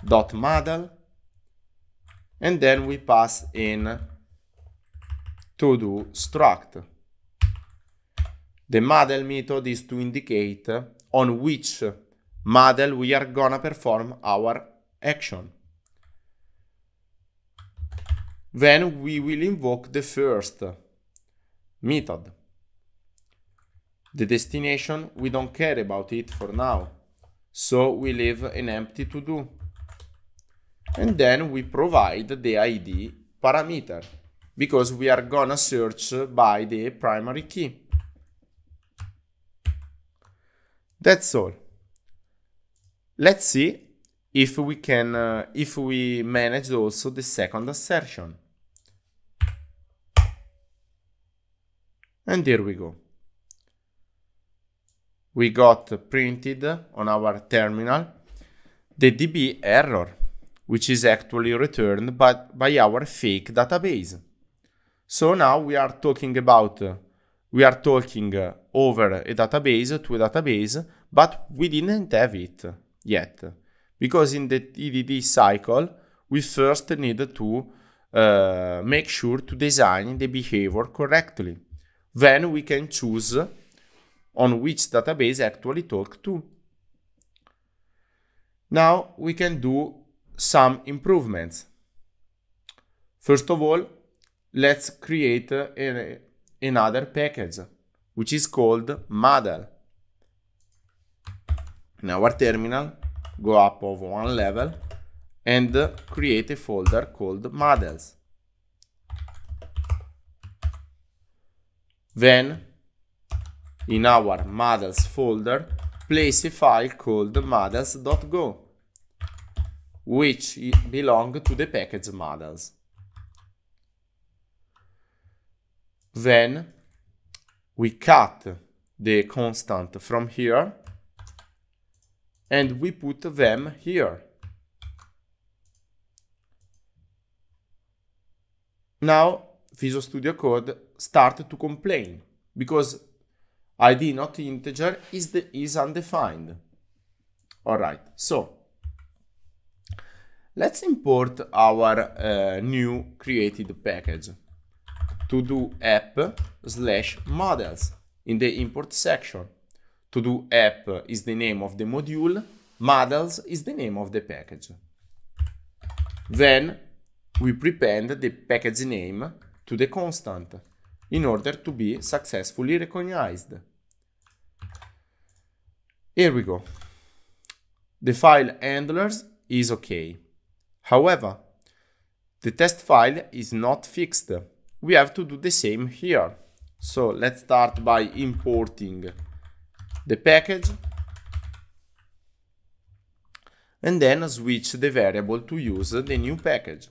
dot model and then we pass in to do struct. The model method is to indicate on which model we are gonna perform our action. Then we will invoke the first method. The destination, we don't care about it for now. So we leave an empty to do. And then we provide the ID parameter because we are gonna search by the primary key. That's all. Let's see if we can uh, if we manage also the second assertion and there we go we got printed on our terminal the db error which is actually returned by, by our fake database so now we are talking about uh, we are talking uh, over a database to a database but we didn't have it yet because in the EDD cycle, we first need to uh, make sure to design the behavior correctly. Then we can choose on which database actually talk to. Now we can do some improvements. First of all, let's create a, a, another package, which is called model. In our terminal, go up of one level and create a folder called models. Then in our models folder, place a file called models.go, which belong to the package models. Then we cut the constant from here and we put them here. Now Visual Studio Code started to complain because id not integer is, the, is undefined. All right, so let's import our uh, new created package to do app slash models in the import section. To do app is the name of the module. Models is the name of the package. Then we prepend the package name to the constant in order to be successfully recognized. Here we go. The file handlers is okay. However, the test file is not fixed. We have to do the same here. So let's start by importing the package and then switch the variable to use the new package.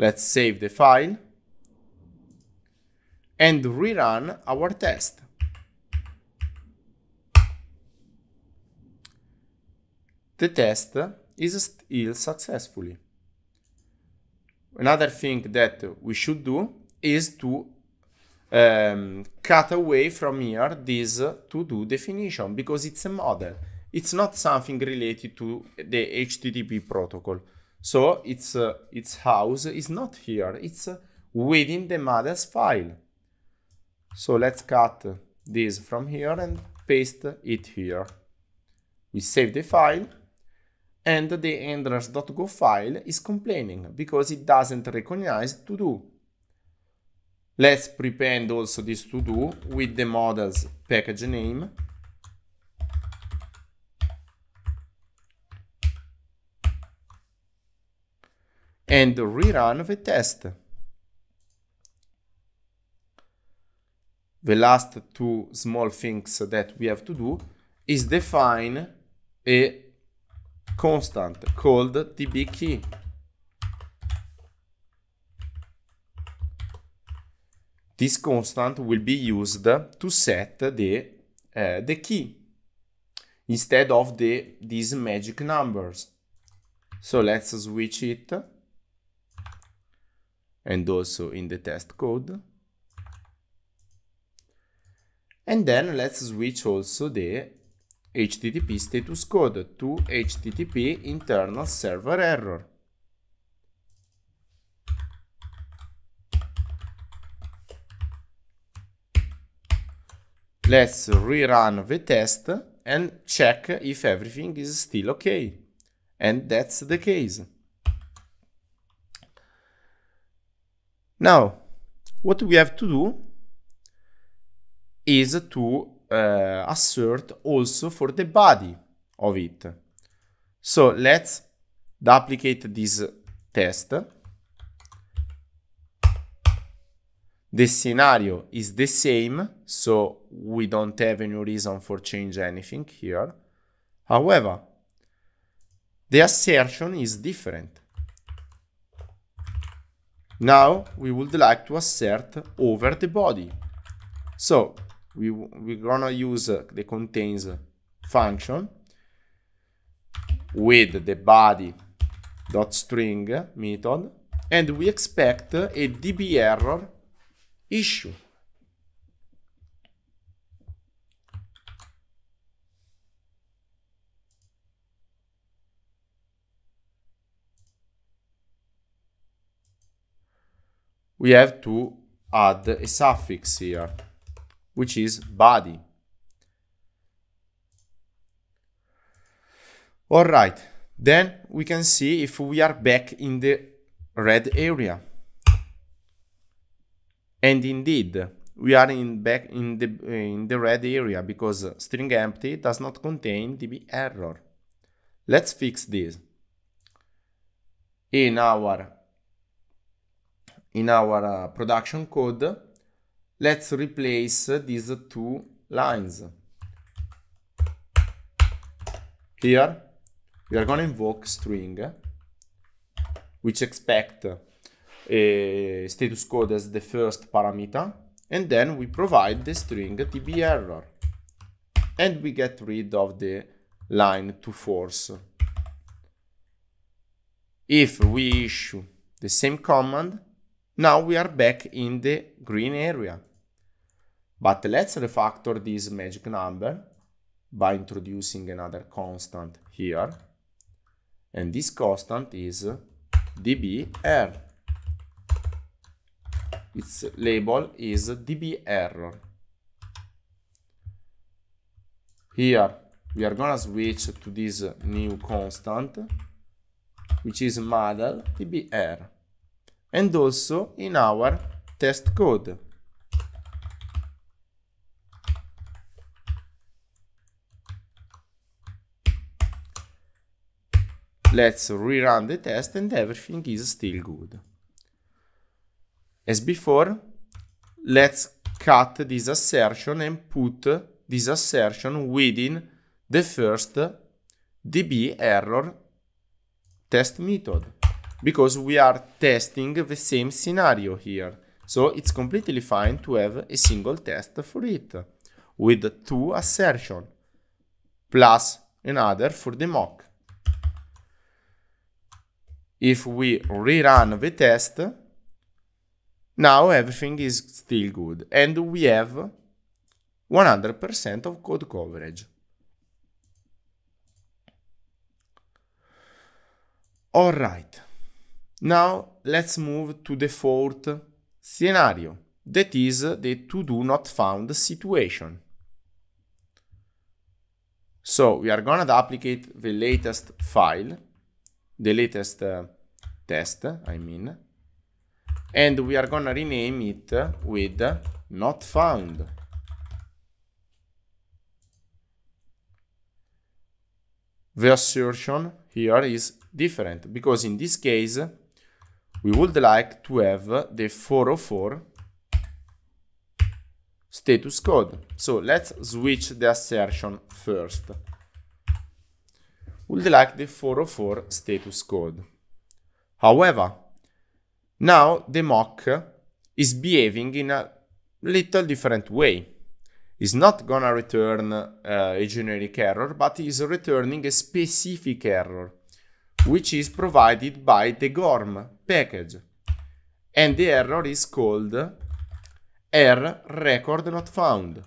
Let's save the file and rerun our test. The test is still successfully. Another thing that we should do is to um, cut away from here this to-do definition because it's a model. It's not something related to the HTTP protocol. So its, uh, its house is not here, it's uh, within the models file. So let's cut this from here and paste it here. We save the file and the handlers.go file is complaining because it doesn't recognize to do. Let's prepend also this to do with the models package name and rerun the test. the last two small things that we have to do is define a constant called db key. This constant will be used to set the, uh, the key instead of the, these magic numbers. So let's switch it and also in the test code. And then let's switch also the HTTP status code to HTTP internal server error. Let's rerun the test and check if everything is still okay. And that's the case. Now, what we have to do is to uh, assert also for the body of it. So let's duplicate this test. The scenario is the same, so we don't have any reason for change anything here. However, the assertion is different. Now we would like to assert over the body. So we, we're gonna use uh, the contains uh, function with the body dot string method and we expect a db error issue we have to add a suffix here which is body. All right, then we can see if we are back in the red area. And indeed, we are in back in the eh, in the red area because string empty does not contain db error. Let's fix this. In our in our uh, production code, Let's replace these two lines. Here, we are going to invoke string, which expect a status code as the first parameter, and then we provide the string tb error, and we get rid of the line to force. If we issue the same command, now we are back in the green area. But let's refactor this magic number by introducing another constant here. And this constant is dbr. Its label is db_error. Here we are gonna switch to this new constant, which is model dbr, and also in our test code Let's rerun the test and everything is still good. As before, let's cut this assertion and put this assertion within the first db error test method because we are testing the same scenario here. So it's completely fine to have a single test for it with two assertion plus another for the mock. If we rerun the test, now everything is still good and we have 100% of code coverage. All right, now let's move to the fourth scenario, that is the to do not found situation. So we are gonna duplicate the latest file the latest uh, test, I mean, and we are gonna rename it with not found. The assertion here is different because in this case we would like to have the 404 status code. So let's switch the assertion first would lack the 404 status code. However, now the mock is behaving in a little different way. It's not gonna return uh, a generic error, but is returning a specific error, which is provided by the GORM package. And the error is called error record not found.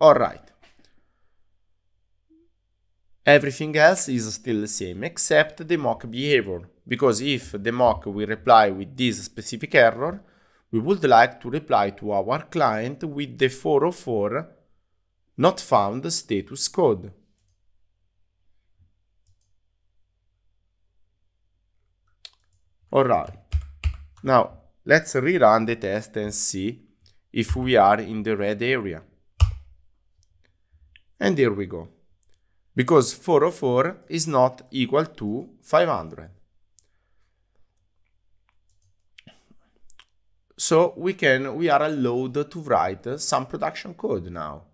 All right. Everything else is still the same except the mock behavior, because if the mock will reply with this specific error, we would like to reply to our client with the 404 not found status code. Alright, now let's rerun the test and see if we are in the red area. And here we go because 404 is not equal to 500. So we can, we are allowed to write some production code now.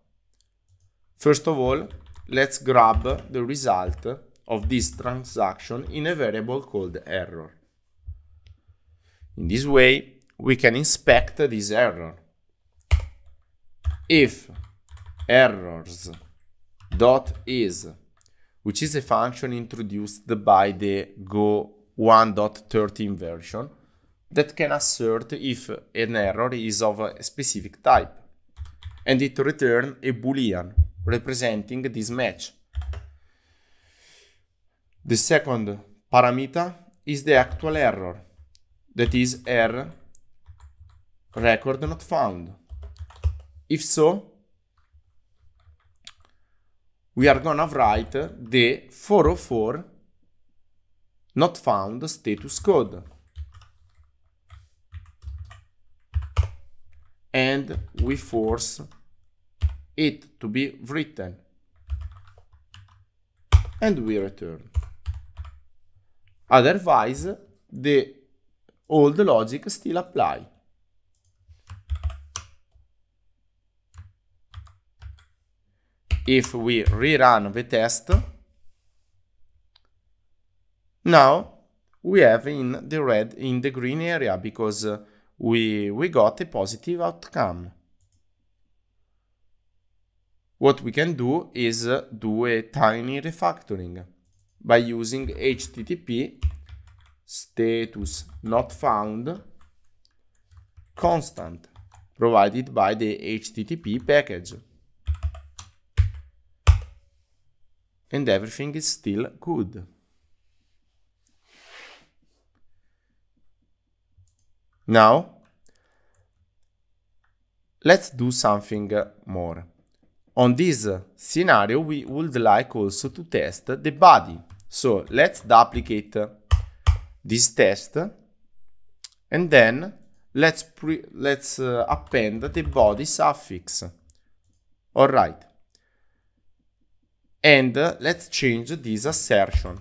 First of all, let's grab the result of this transaction in a variable called error. In this way, we can inspect this error. If errors dot is, which is a function introduced by the Go 1.13 version that can assert if an error is of a specific type, and it returns a boolean representing this match. The second parameter is the actual error, that is error record not found. If so, we are gonna write the 404 not found status code. And we force it to be written. And we return. Otherwise, the old logic still apply. If we rerun the test, now we have in the red, in the green area, because uh, we, we got a positive outcome. What we can do is uh, do a tiny refactoring by using HTTP status not found constant provided by the HTTP package. and everything is still good. Now, let's do something more. On this scenario, we would like also to test the body. So let's duplicate this test and then let's, let's uh, append the body suffix. All right and uh, let's change this assertion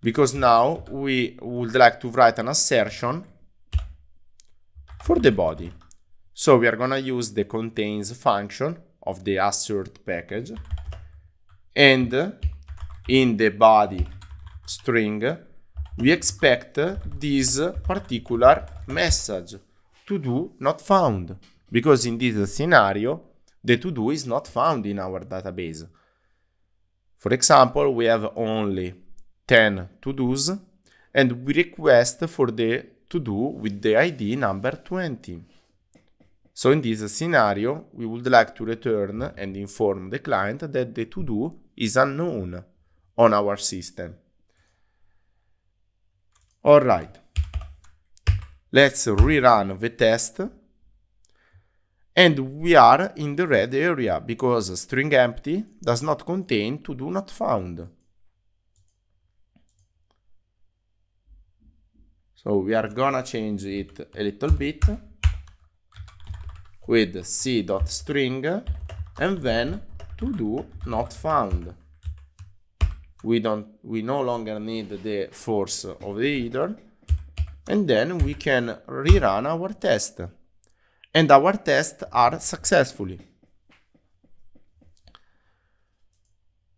because now we would like to write an assertion for the body so we are gonna use the contains function of the assert package and uh, in the body string we expect this particular message to do not found because in this scenario the to do is not found in our database for example, we have only 10 to-dos and we request for the to-do with the ID number 20. So in this scenario, we would like to return and inform the client that the to-do is unknown on our system. All right, let's rerun the test and we are in the red area because string empty does not contain to do not found. So we are gonna change it a little bit with c dot string, and then to do not found. We don't we no longer need the force of the header and then we can rerun our test and our tests are successfully.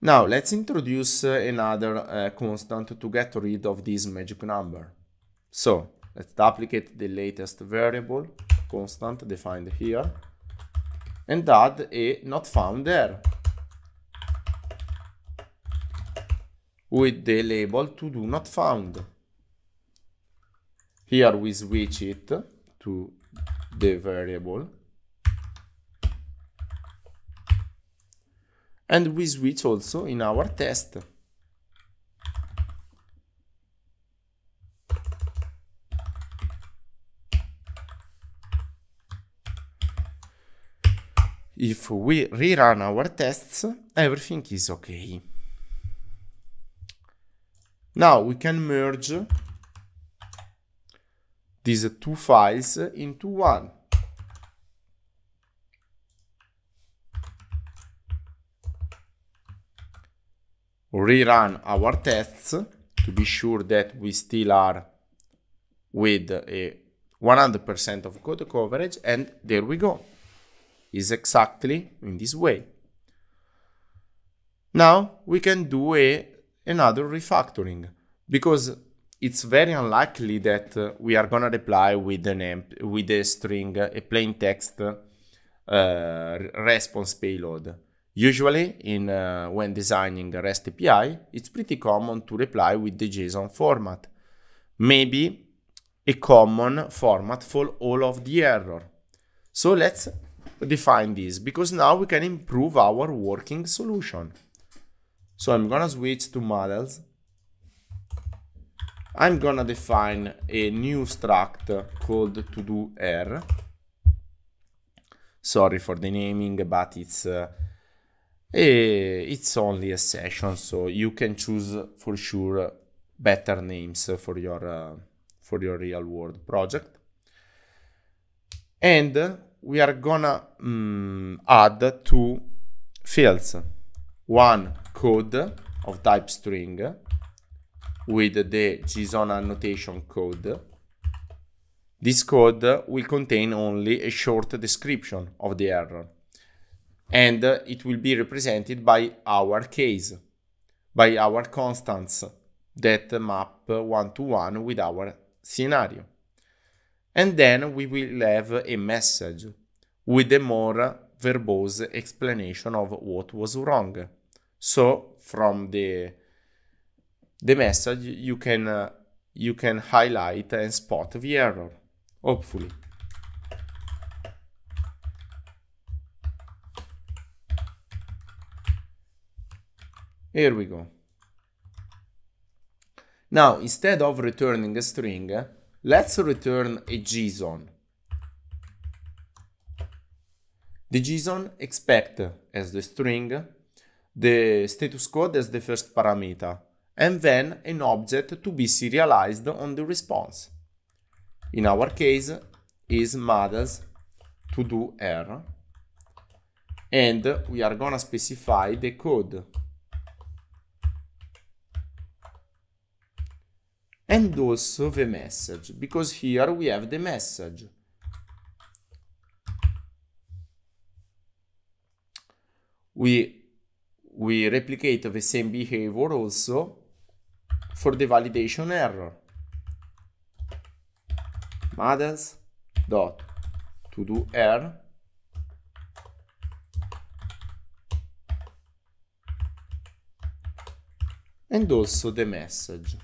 Now let's introduce uh, another uh, constant to get rid of this magic number. So let's duplicate the latest variable constant defined here and add a not found there with the label to do not found. Here we switch it to the variable and we switch also in our test. If we rerun our tests, everything is okay. Now we can merge these two files into one. Rerun our tests to be sure that we still are with a 100% of code coverage and there we go. Is exactly in this way. Now we can do a, another refactoring because it's very unlikely that uh, we are gonna reply with an with a string, a plain text uh, response payload. Usually, in uh, when designing a REST API, it's pretty common to reply with the JSON format. Maybe a common format for all of the error. So let's define this because now we can improve our working solution. So I'm gonna switch to models I'm gonna define a new struct called to do air. Er. Sorry for the naming, but it's uh, a, it's only a session, so you can choose for sure better names for your uh, for your real world project. And we are gonna um, add two fields, one code of type string with the JSON annotation code. This code will contain only a short description of the error and it will be represented by our case, by our constants that map one to one with our scenario. And then we will have a message with a more verbose explanation of what was wrong. So from the the message you can uh, you can highlight and spot the error hopefully here we go now instead of returning a string let's return a json the json expect as the string the status code as the first parameter and then an object to be serialized on the response. In our case is mothers to do error and we are gonna specify the code and also the message because here we have the message we we replicate the same behavior also for the validation error. Models dot to do error and also the message.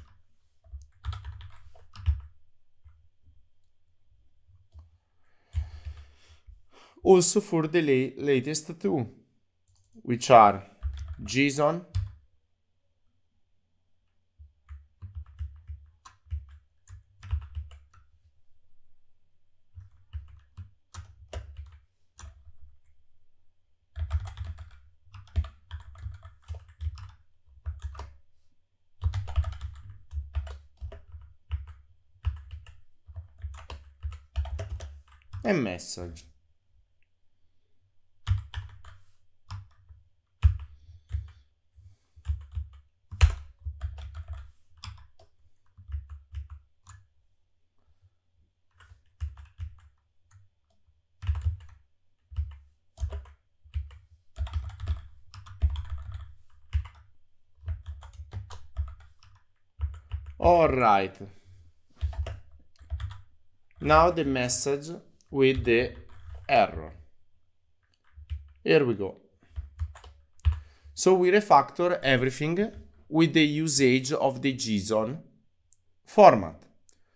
Also for the la latest two, which are JSON message. All right. Now the message with the error. Here we go. So we refactor everything with the usage of the JSON format.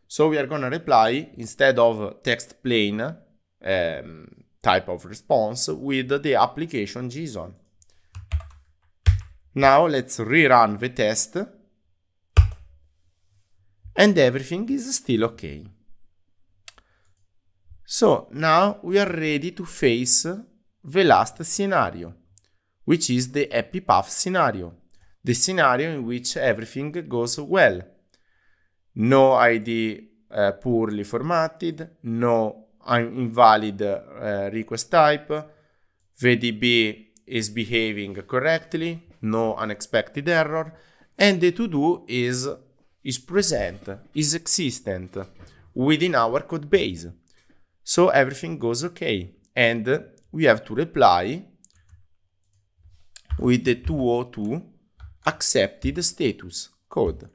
So we are going to reply instead of text plain um, type of response with the application JSON. Now let's rerun the test and everything is still okay. So now we are ready to face the last scenario, which is the happy path scenario, the scenario in which everything goes well. No ID uh, poorly formatted, no invalid uh, request type, VDB is behaving correctly, no unexpected error, and the to-do is, is present, is existent within our code base. So everything goes okay. And we have to reply with the 202 accepted status code.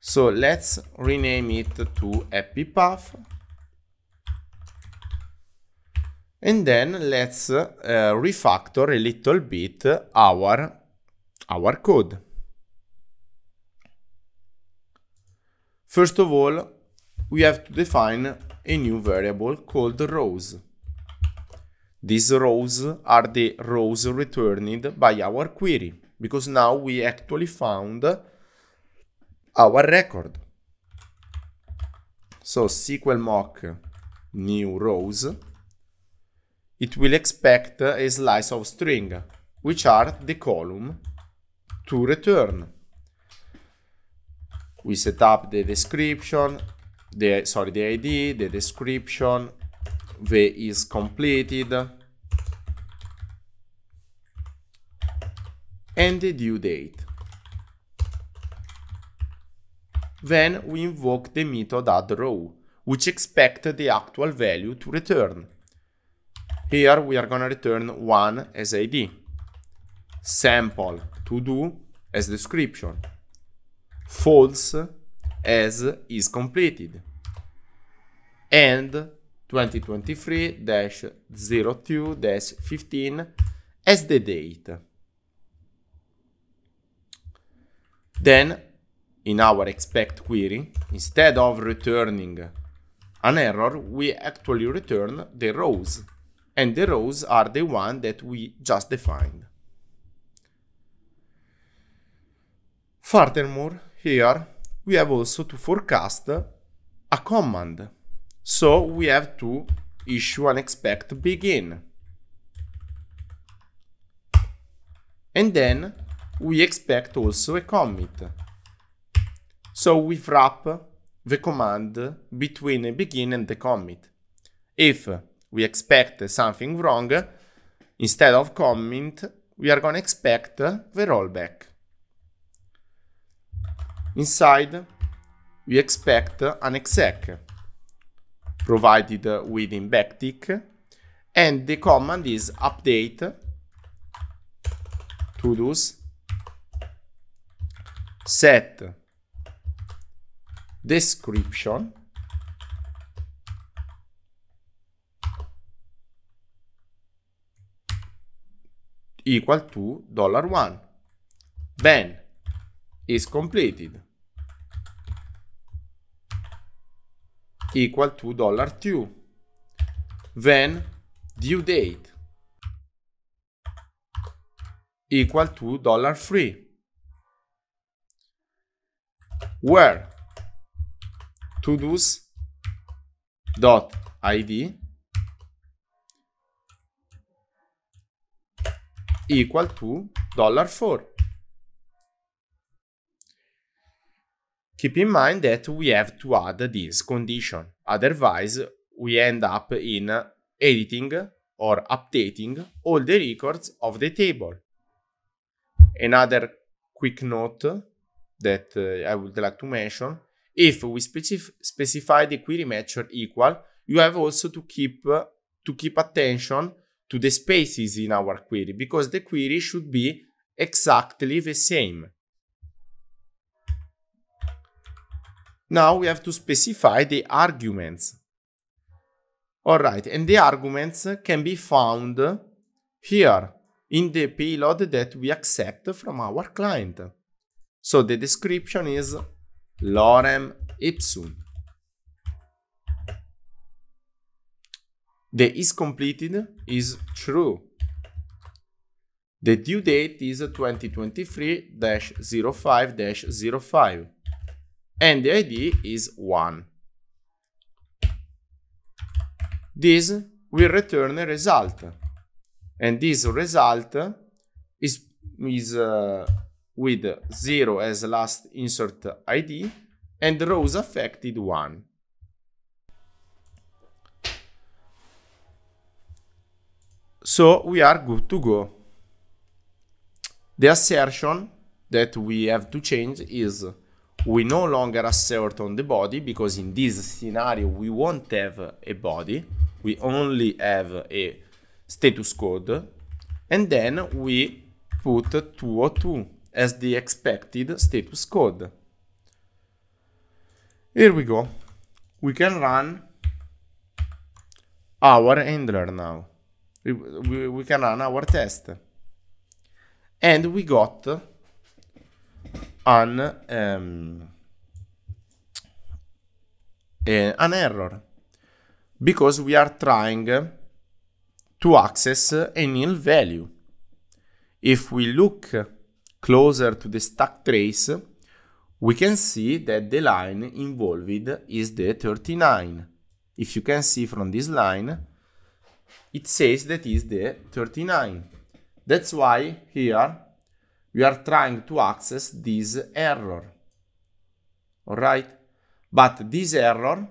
So let's rename it to happy path. And then let's uh, refactor a little bit our, our code. First of all, we have to define a new variable called rows. These rows are the rows returned by our query because now we actually found our record. So SQL mock new rows, it will expect a slice of string, which are the column to return. We set up the description, the sorry the ID, the description, the is completed, and the due date. Then we invoke the method add row, which expects the actual value to return. Here we are gonna return 1 as ID, sample to do as description, false as is completed, and 2023-02-15 as the date. Then, in our expect query, instead of returning an error, we actually return the rows. And the rows are the one that we just defined. Furthermore, here we have also to forecast a command so we have to issue an expect begin. And then we expect also a commit. So we wrap the command between a begin and the commit. If we expect something wrong, instead of commit, we are going to expect the rollback. Inside, we expect an exec provided within backtick. And the command is update todos set description equal to dollar one then is completed equal to dollar 2 Then due date equal to dollar 3 Where to do's dot id equal to dollar 4 Keep in mind that we have to add this condition, otherwise we end up in editing or updating all the records of the table. Another quick note that uh, I would like to mention, if we specif specify the query or equal, you have also to keep, uh, to keep attention to the spaces in our query because the query should be exactly the same. Now we have to specify the arguments. Alright, and the arguments can be found here in the payload that we accept from our client. So the description is lorem ipsum. The is completed is true. The due date is 2023-05-05 and the id is 1. This will return a result and this result is, is uh, with 0 as last insert id and rows affected 1. So we are good to go. The assertion that we have to change is we no longer assert on the body because in this scenario we won't have a body we only have a status code and then we put 202 as the expected status code here we go we can run our handler now we, we, we can run our test and we got an um, uh, an error because we are trying to access a nil value. If we look closer to the stack trace, we can see that the line involved is the 39. If you can see from this line, it says that is the 39. That's why here we are trying to access this error. All right? But this error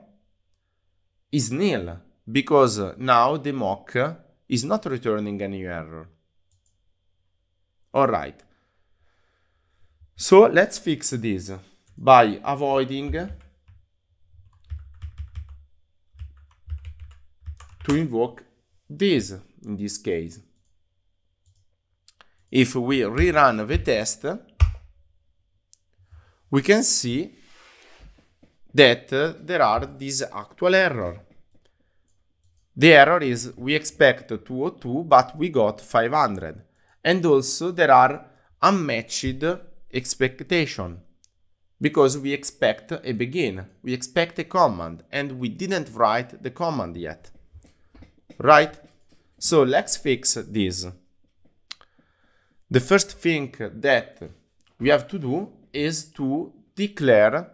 is nil because now the mock is not returning any error. All right. So let's fix this by avoiding to invoke this in this case if we rerun the test, we can see that uh, there are these actual error. The error is we expect 202, but we got 500. And also there are unmatched expectation because we expect a begin, we expect a command, and we didn't write the command yet, right? So let's fix this the first thing that we have to do is to declare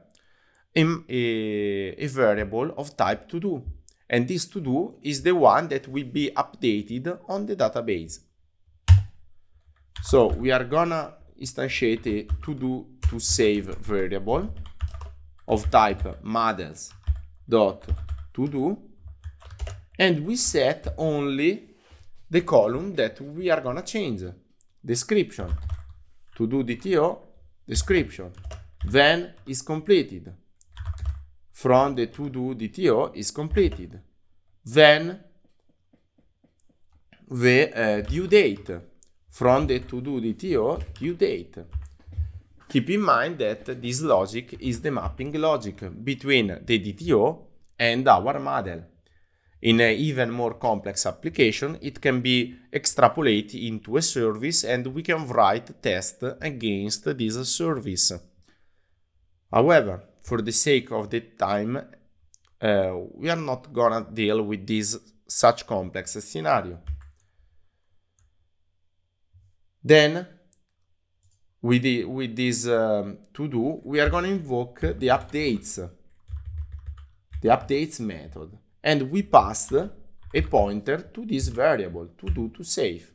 a, eh, a variable of type to do. And this to do is the one that will be updated on the database. So we are gonna instantiate a to do to save variable of type models dot to do and we set only the column that we are gonna change description. To do DTO, description. Then is completed. From the to do DTO is completed. Then the uh, due date. From the to do DTO, due date. Keep in mind that this logic is the mapping logic between the DTO and our model. In an even more complex application, it can be extrapolated into a service and we can write tests against this service. However, for the sake of the time, uh, we are not gonna deal with this such complex scenario. Then, with, the, with this um, to-do, we are gonna invoke the updates, the updates method and we pass a pointer to this variable to do to save.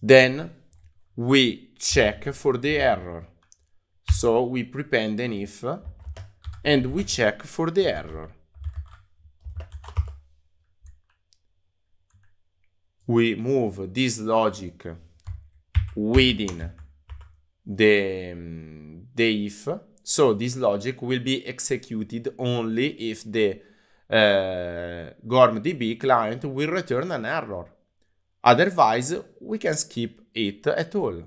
Then we check for the error. So we prepend an if and we check for the error. We move this logic within the, the if so this logic will be executed only if the uh, GormDB client will return an error. Otherwise, we can skip it at all.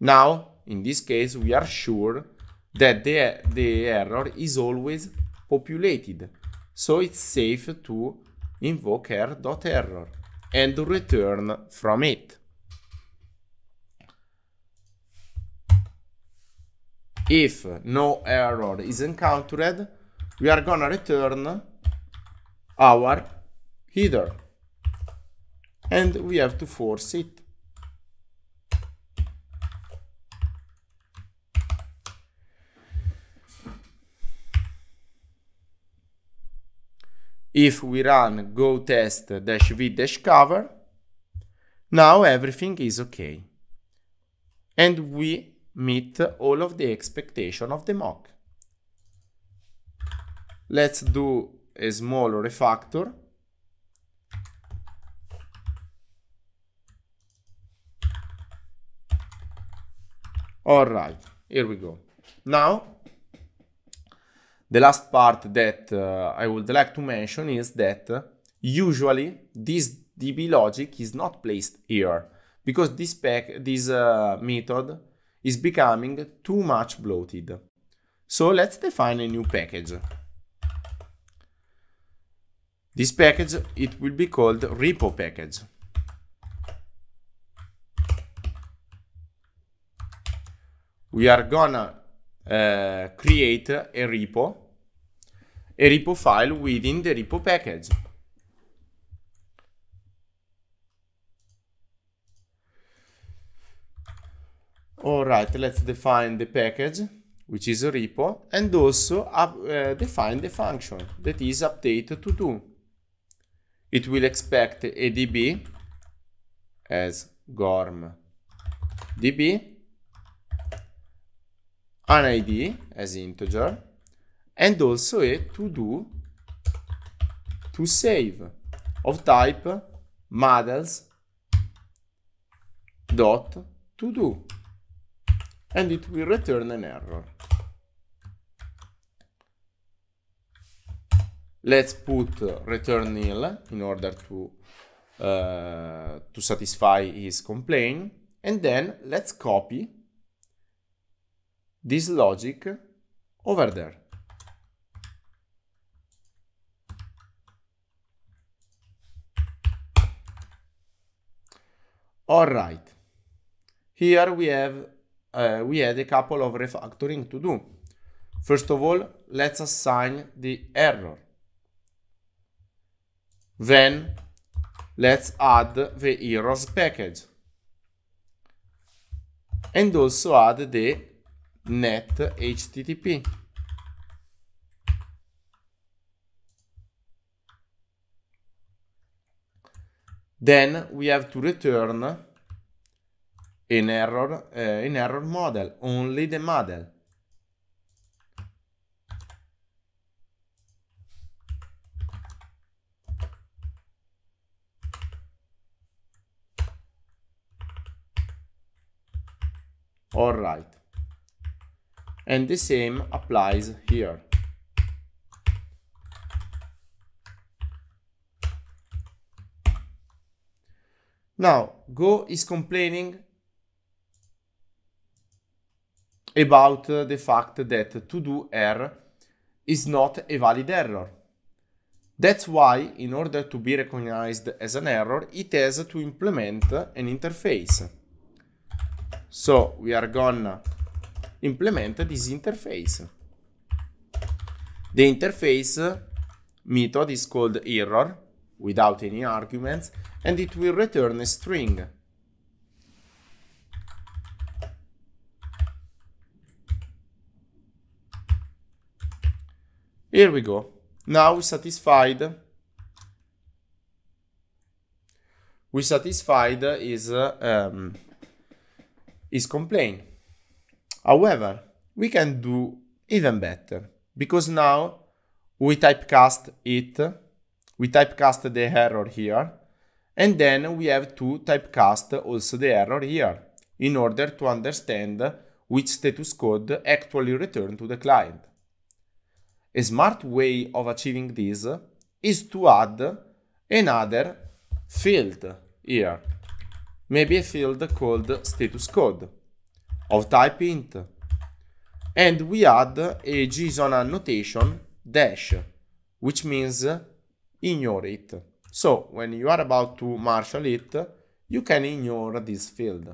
Now, in this case, we are sure that the, the error is always populated. So it's safe to invoke Error and return from it. if no error is encountered, we are gonna return our header and we have to force it. If we run go test dash v dash cover, now everything is okay. And we meet all of the expectation of the mock. Let's do a small refactor. All right, here we go. Now, the last part that uh, I would like to mention is that uh, usually this DB logic is not placed here because this, pack, this uh, method is becoming too much bloated. So let's define a new package. This package, it will be called repo package. We are gonna uh, create a repo, a repo file within the repo package. All right, let's define the package, which is a repo, and also up, uh, define the function that is update to do. It will expect a DB as gorm DB, an ID as integer, and also a to do to save of type models dot to do and it will return an error. Let's put uh, return nil in order to, uh, to satisfy his complaint. And then let's copy this logic over there. All right. Here we have uh, we had a couple of refactoring to do. First of all, let's assign the error. Then let's add the errors package. And also add the net HTTP. Then we have to return in error, uh, in error model, only the model. All right. And the same applies here. Now, Go is complaining about the fact that to do error is not a valid error. That's why, in order to be recognized as an error, it has to implement an interface. So we are gonna implement this interface. The interface method is called error without any arguments and it will return a string. Here we go. Now we satisfied. We satisfied his, is um, his complaint. However, we can do even better because now we typecast it, we typecast the error here, and then we have to typecast also the error here in order to understand which status code actually returned to the client. A smart way of achieving this is to add another field here. Maybe a field called status code of type int. And we add a JSON annotation dash, which means ignore it. So when you are about to marshal it, you can ignore this field.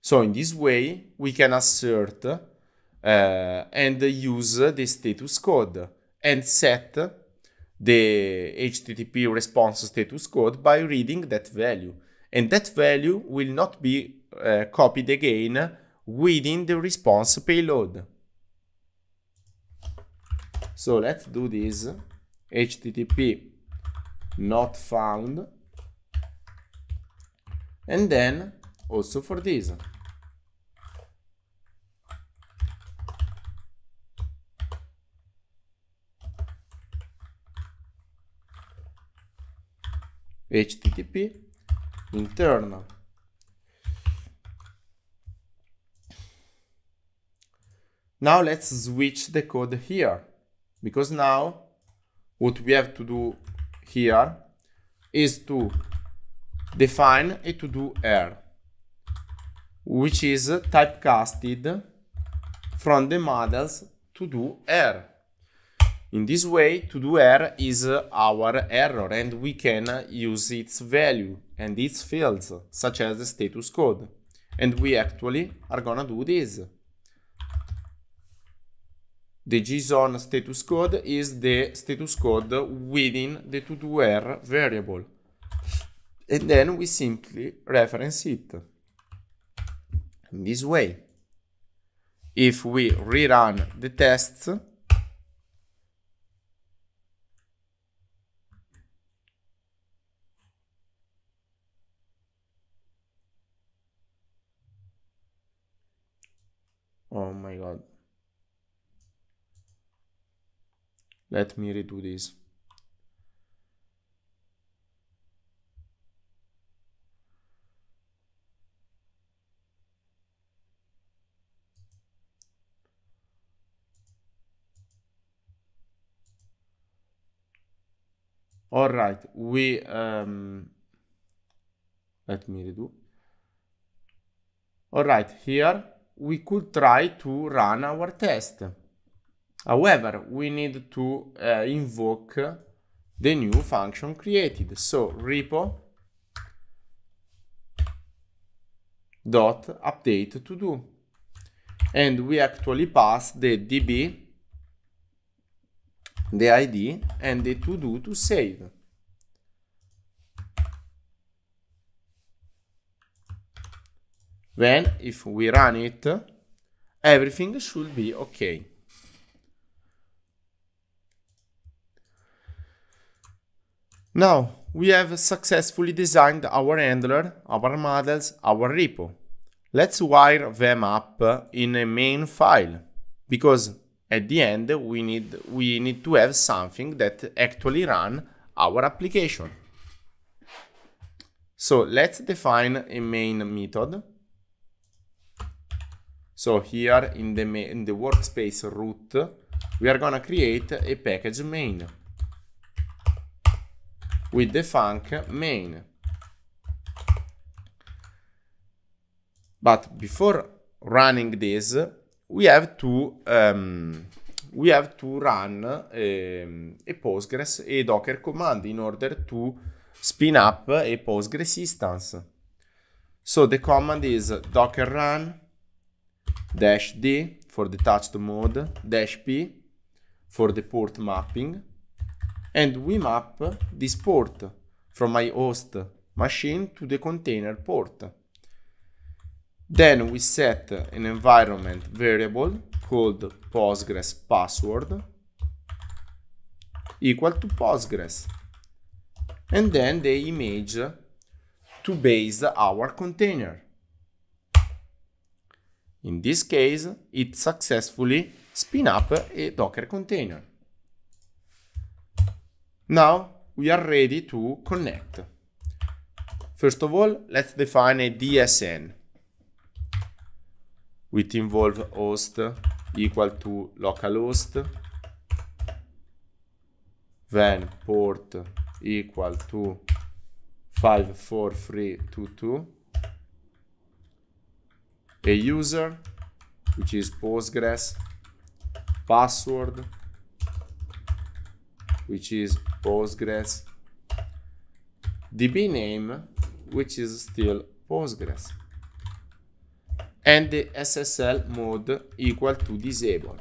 So in this way, we can assert uh, and use the status code and set the HTTP response status code by reading that value. And that value will not be uh, copied again within the response payload. So let's do this HTTP not found and then also for this http internal now let's switch the code here because now what we have to do here is to define a to-do error which is typecasted from the models to-do error in this way, to-do error is our error and we can use its value and its fields, such as the status code. And we actually are gonna do this. The JSON status code is the status code within the to-do error variable. And then we simply reference it. In this way. If we rerun the tests, let me redo this all right we um, let me redo all right here we could try to run our test However, we need to uh, invoke the new function created. So repo dot update to do and we actually pass the db the id and the to do to save then if we run it everything should be okay Now, we have successfully designed our handler, our models, our repo. Let's wire them up in a main file, because at the end we need, we need to have something that actually run our application. So let's define a main method. So here in the, in the workspace root, we are gonna create a package main. with the func main. But before running this, we have to um, we have to run um, a Postgres a Docker command in order to spin up a Postgres instance. So the command is docker run dash d for the touched mode dash p for the port mapping and we map this port from my host machine to the container port. Then we set an environment variable called Postgres password equal to Postgres and then the image to base our container. In this case, it successfully spin up a Docker container. Now we are ready to connect. First of all, let's define a DSN which involve host equal to localhost then port equal to 54322 a user which is postgres password which is Postgres DB name, which is still Postgres. And the SSL mode equal to disable.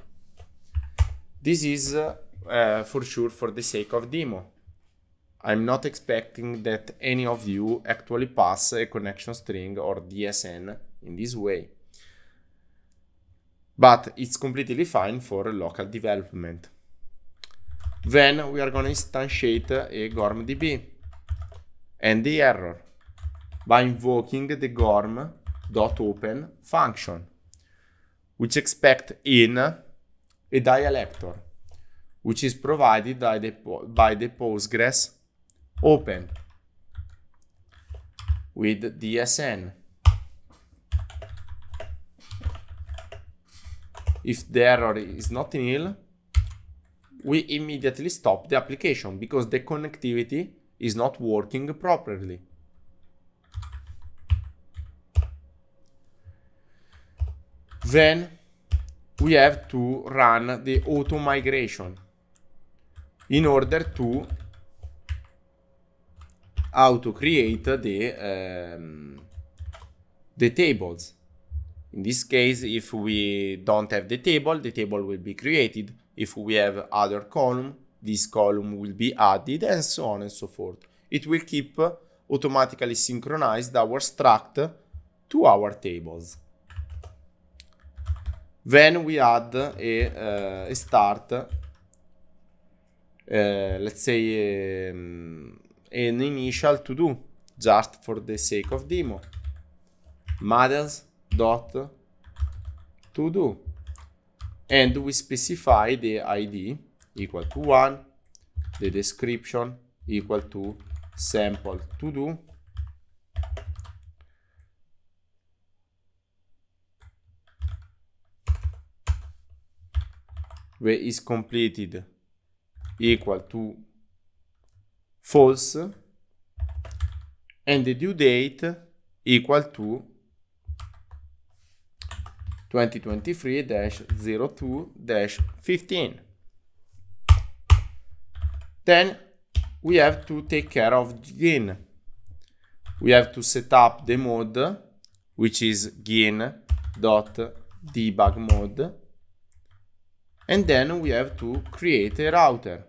This is uh, uh, for sure for the sake of demo. I'm not expecting that any of you actually pass a connection string or DSN in this way. But it's completely fine for local development. Then we are going to instantiate a GORM DB and the error by invoking the gorm.open function, which expect in a dialector, which is provided by the, by the Postgres open with DSN. If the error is not nil, we immediately stop the application because the connectivity is not working properly. Then we have to run the auto migration in order to auto create the um, the tables. In this case, if we don't have the table, the table will be created. If we have other column, this column will be added and so on and so forth. It will keep automatically synchronized our struct to our tables. Then we add a, uh, a start, uh, let's say um, an initial to do, just for the sake of demo. Models dot to do. and we specify the id equal to 1 the description equal to sample to do where is completed equal to false and the due date equal to 2023-02-15. Then we have to take care of gain. We have to set up the mode, which is gain.debug mode. And then we have to create a router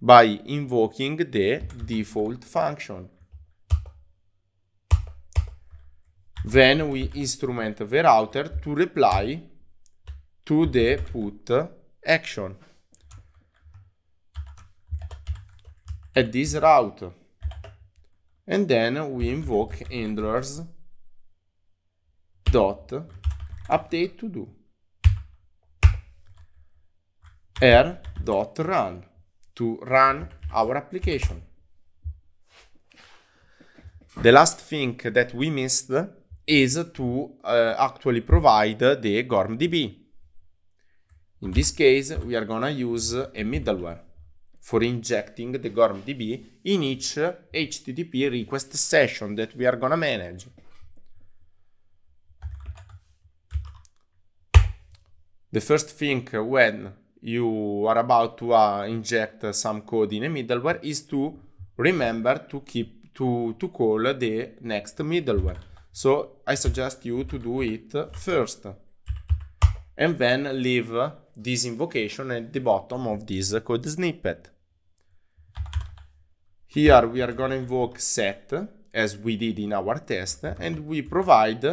by invoking the default function. Then we instrument the router to reply to the put action at this route. And then we invoke handlers dot update to do r dot run to run our application. The last thing that we missed is to uh, actually provide the GORMDB. In this case, we are gonna use a middleware for injecting the GORMDB in each HTTP request session that we are gonna manage. The first thing when you are about to uh, inject some code in a middleware is to remember to keep to, to call the next middleware. So I suggest you to do it first and then leave this invocation at the bottom of this code snippet. Here we are going to invoke set as we did in our test and we provide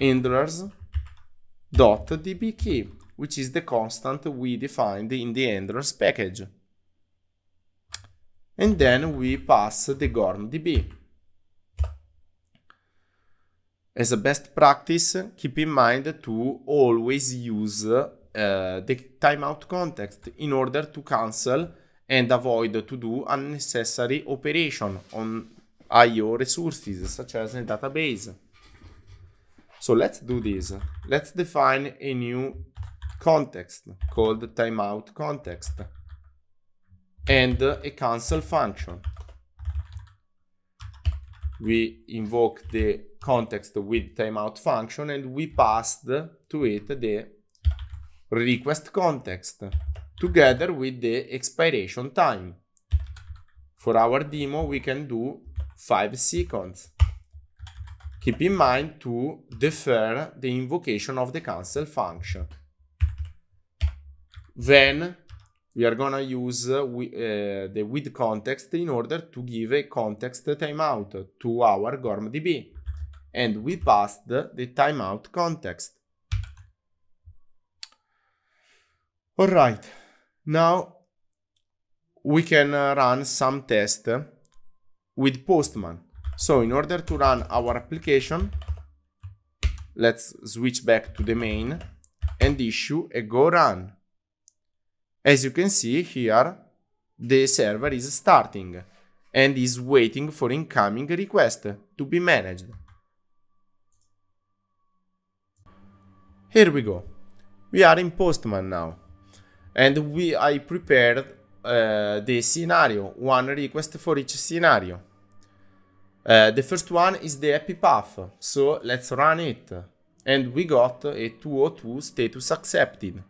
handlers.db which is the constant we defined in the handlers package. And then we pass the gorm db as a best practice, keep in mind to always use uh, the timeout context in order to cancel and avoid to do unnecessary operation on IO resources such as a database. So let's do this. Let's define a new context called timeout context and a cancel function we invoke the context with timeout function and we passed to it the request context together with the expiration time. For our demo we can do 5 seconds. Keep in mind to defer the invocation of the cancel function. Then we are gonna use uh, we, uh, the with context in order to give a context timeout to our GormDB. And we passed the timeout context. All right, now we can uh, run some test with Postman. So in order to run our application, let's switch back to the main and issue a go run. As you can see here, the server is starting and is waiting for incoming request to be managed. Here we go. We are in Postman now. And we I prepared uh, the scenario, one request for each scenario. Uh, the first one is the happy path, so let's run it. And we got a 202 status accepted.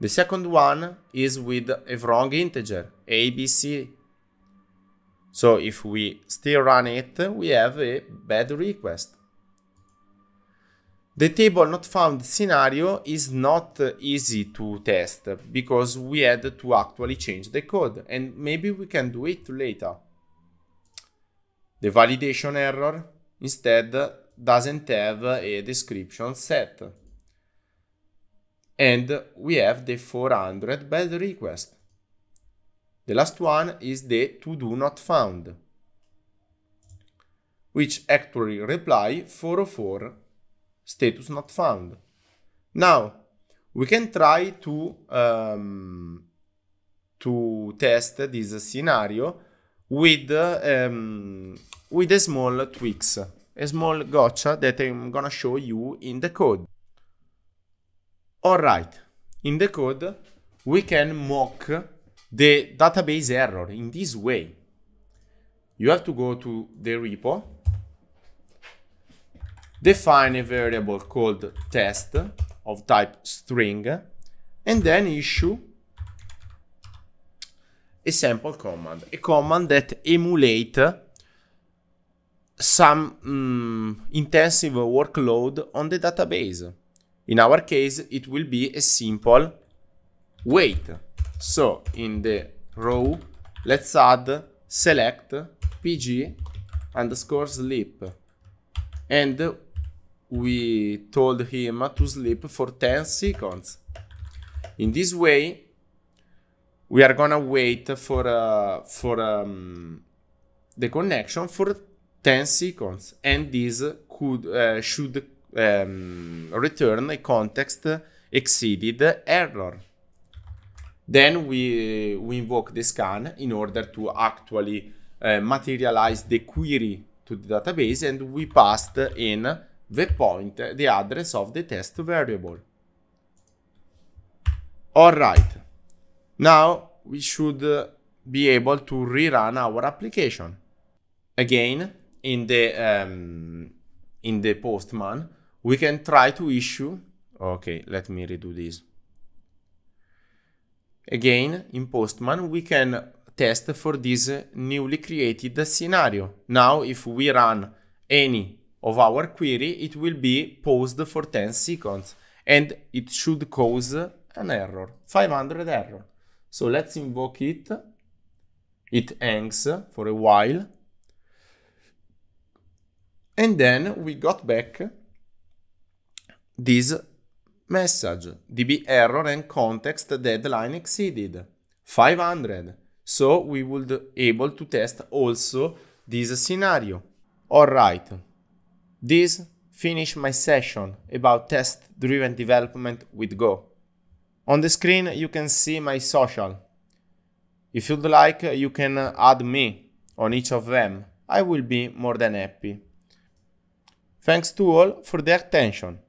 The second one is with a wrong integer, ABC. So if we still run it, we have a bad request. The table not found scenario is not easy to test because we had to actually change the code and maybe we can do it later. The validation error instead doesn't have a description set and we have the 400 bad request. The last one is the to do not found, which actually reply 404 status not found. Now, we can try to, um, to test this scenario with, um, with a small tweaks, a small gotcha that I'm gonna show you in the code. All right, in the code, we can mock the database error in this way. You have to go to the repo, define a variable called test of type string, and then issue a sample command, a command that emulate some um, intensive workload on the database. In our case, it will be a simple weight. So in the row, let's add select pg underscore sleep. And we told him to sleep for 10 seconds. In this way, we are gonna wait for, uh, for um, the connection for 10 seconds and this could uh, should um, return context exceeded error. Then we, we invoke the scan in order to actually uh, materialize the query to the database and we passed in the point, the address of the test variable. All right. Now we should uh, be able to rerun our application. Again, in the, um, in the Postman, we can try to issue okay let me redo this again in postman we can test for this newly created scenario now if we run any of our query it will be paused for 10 seconds and it should cause an error 500 error so let's invoke it it hangs for a while and then we got back this message db error and context deadline exceeded 500 so we would able to test also this scenario all right this finish my session about test driven development with go on the screen you can see my social if you'd like you can add me on each of them i will be more than happy thanks to all for the attention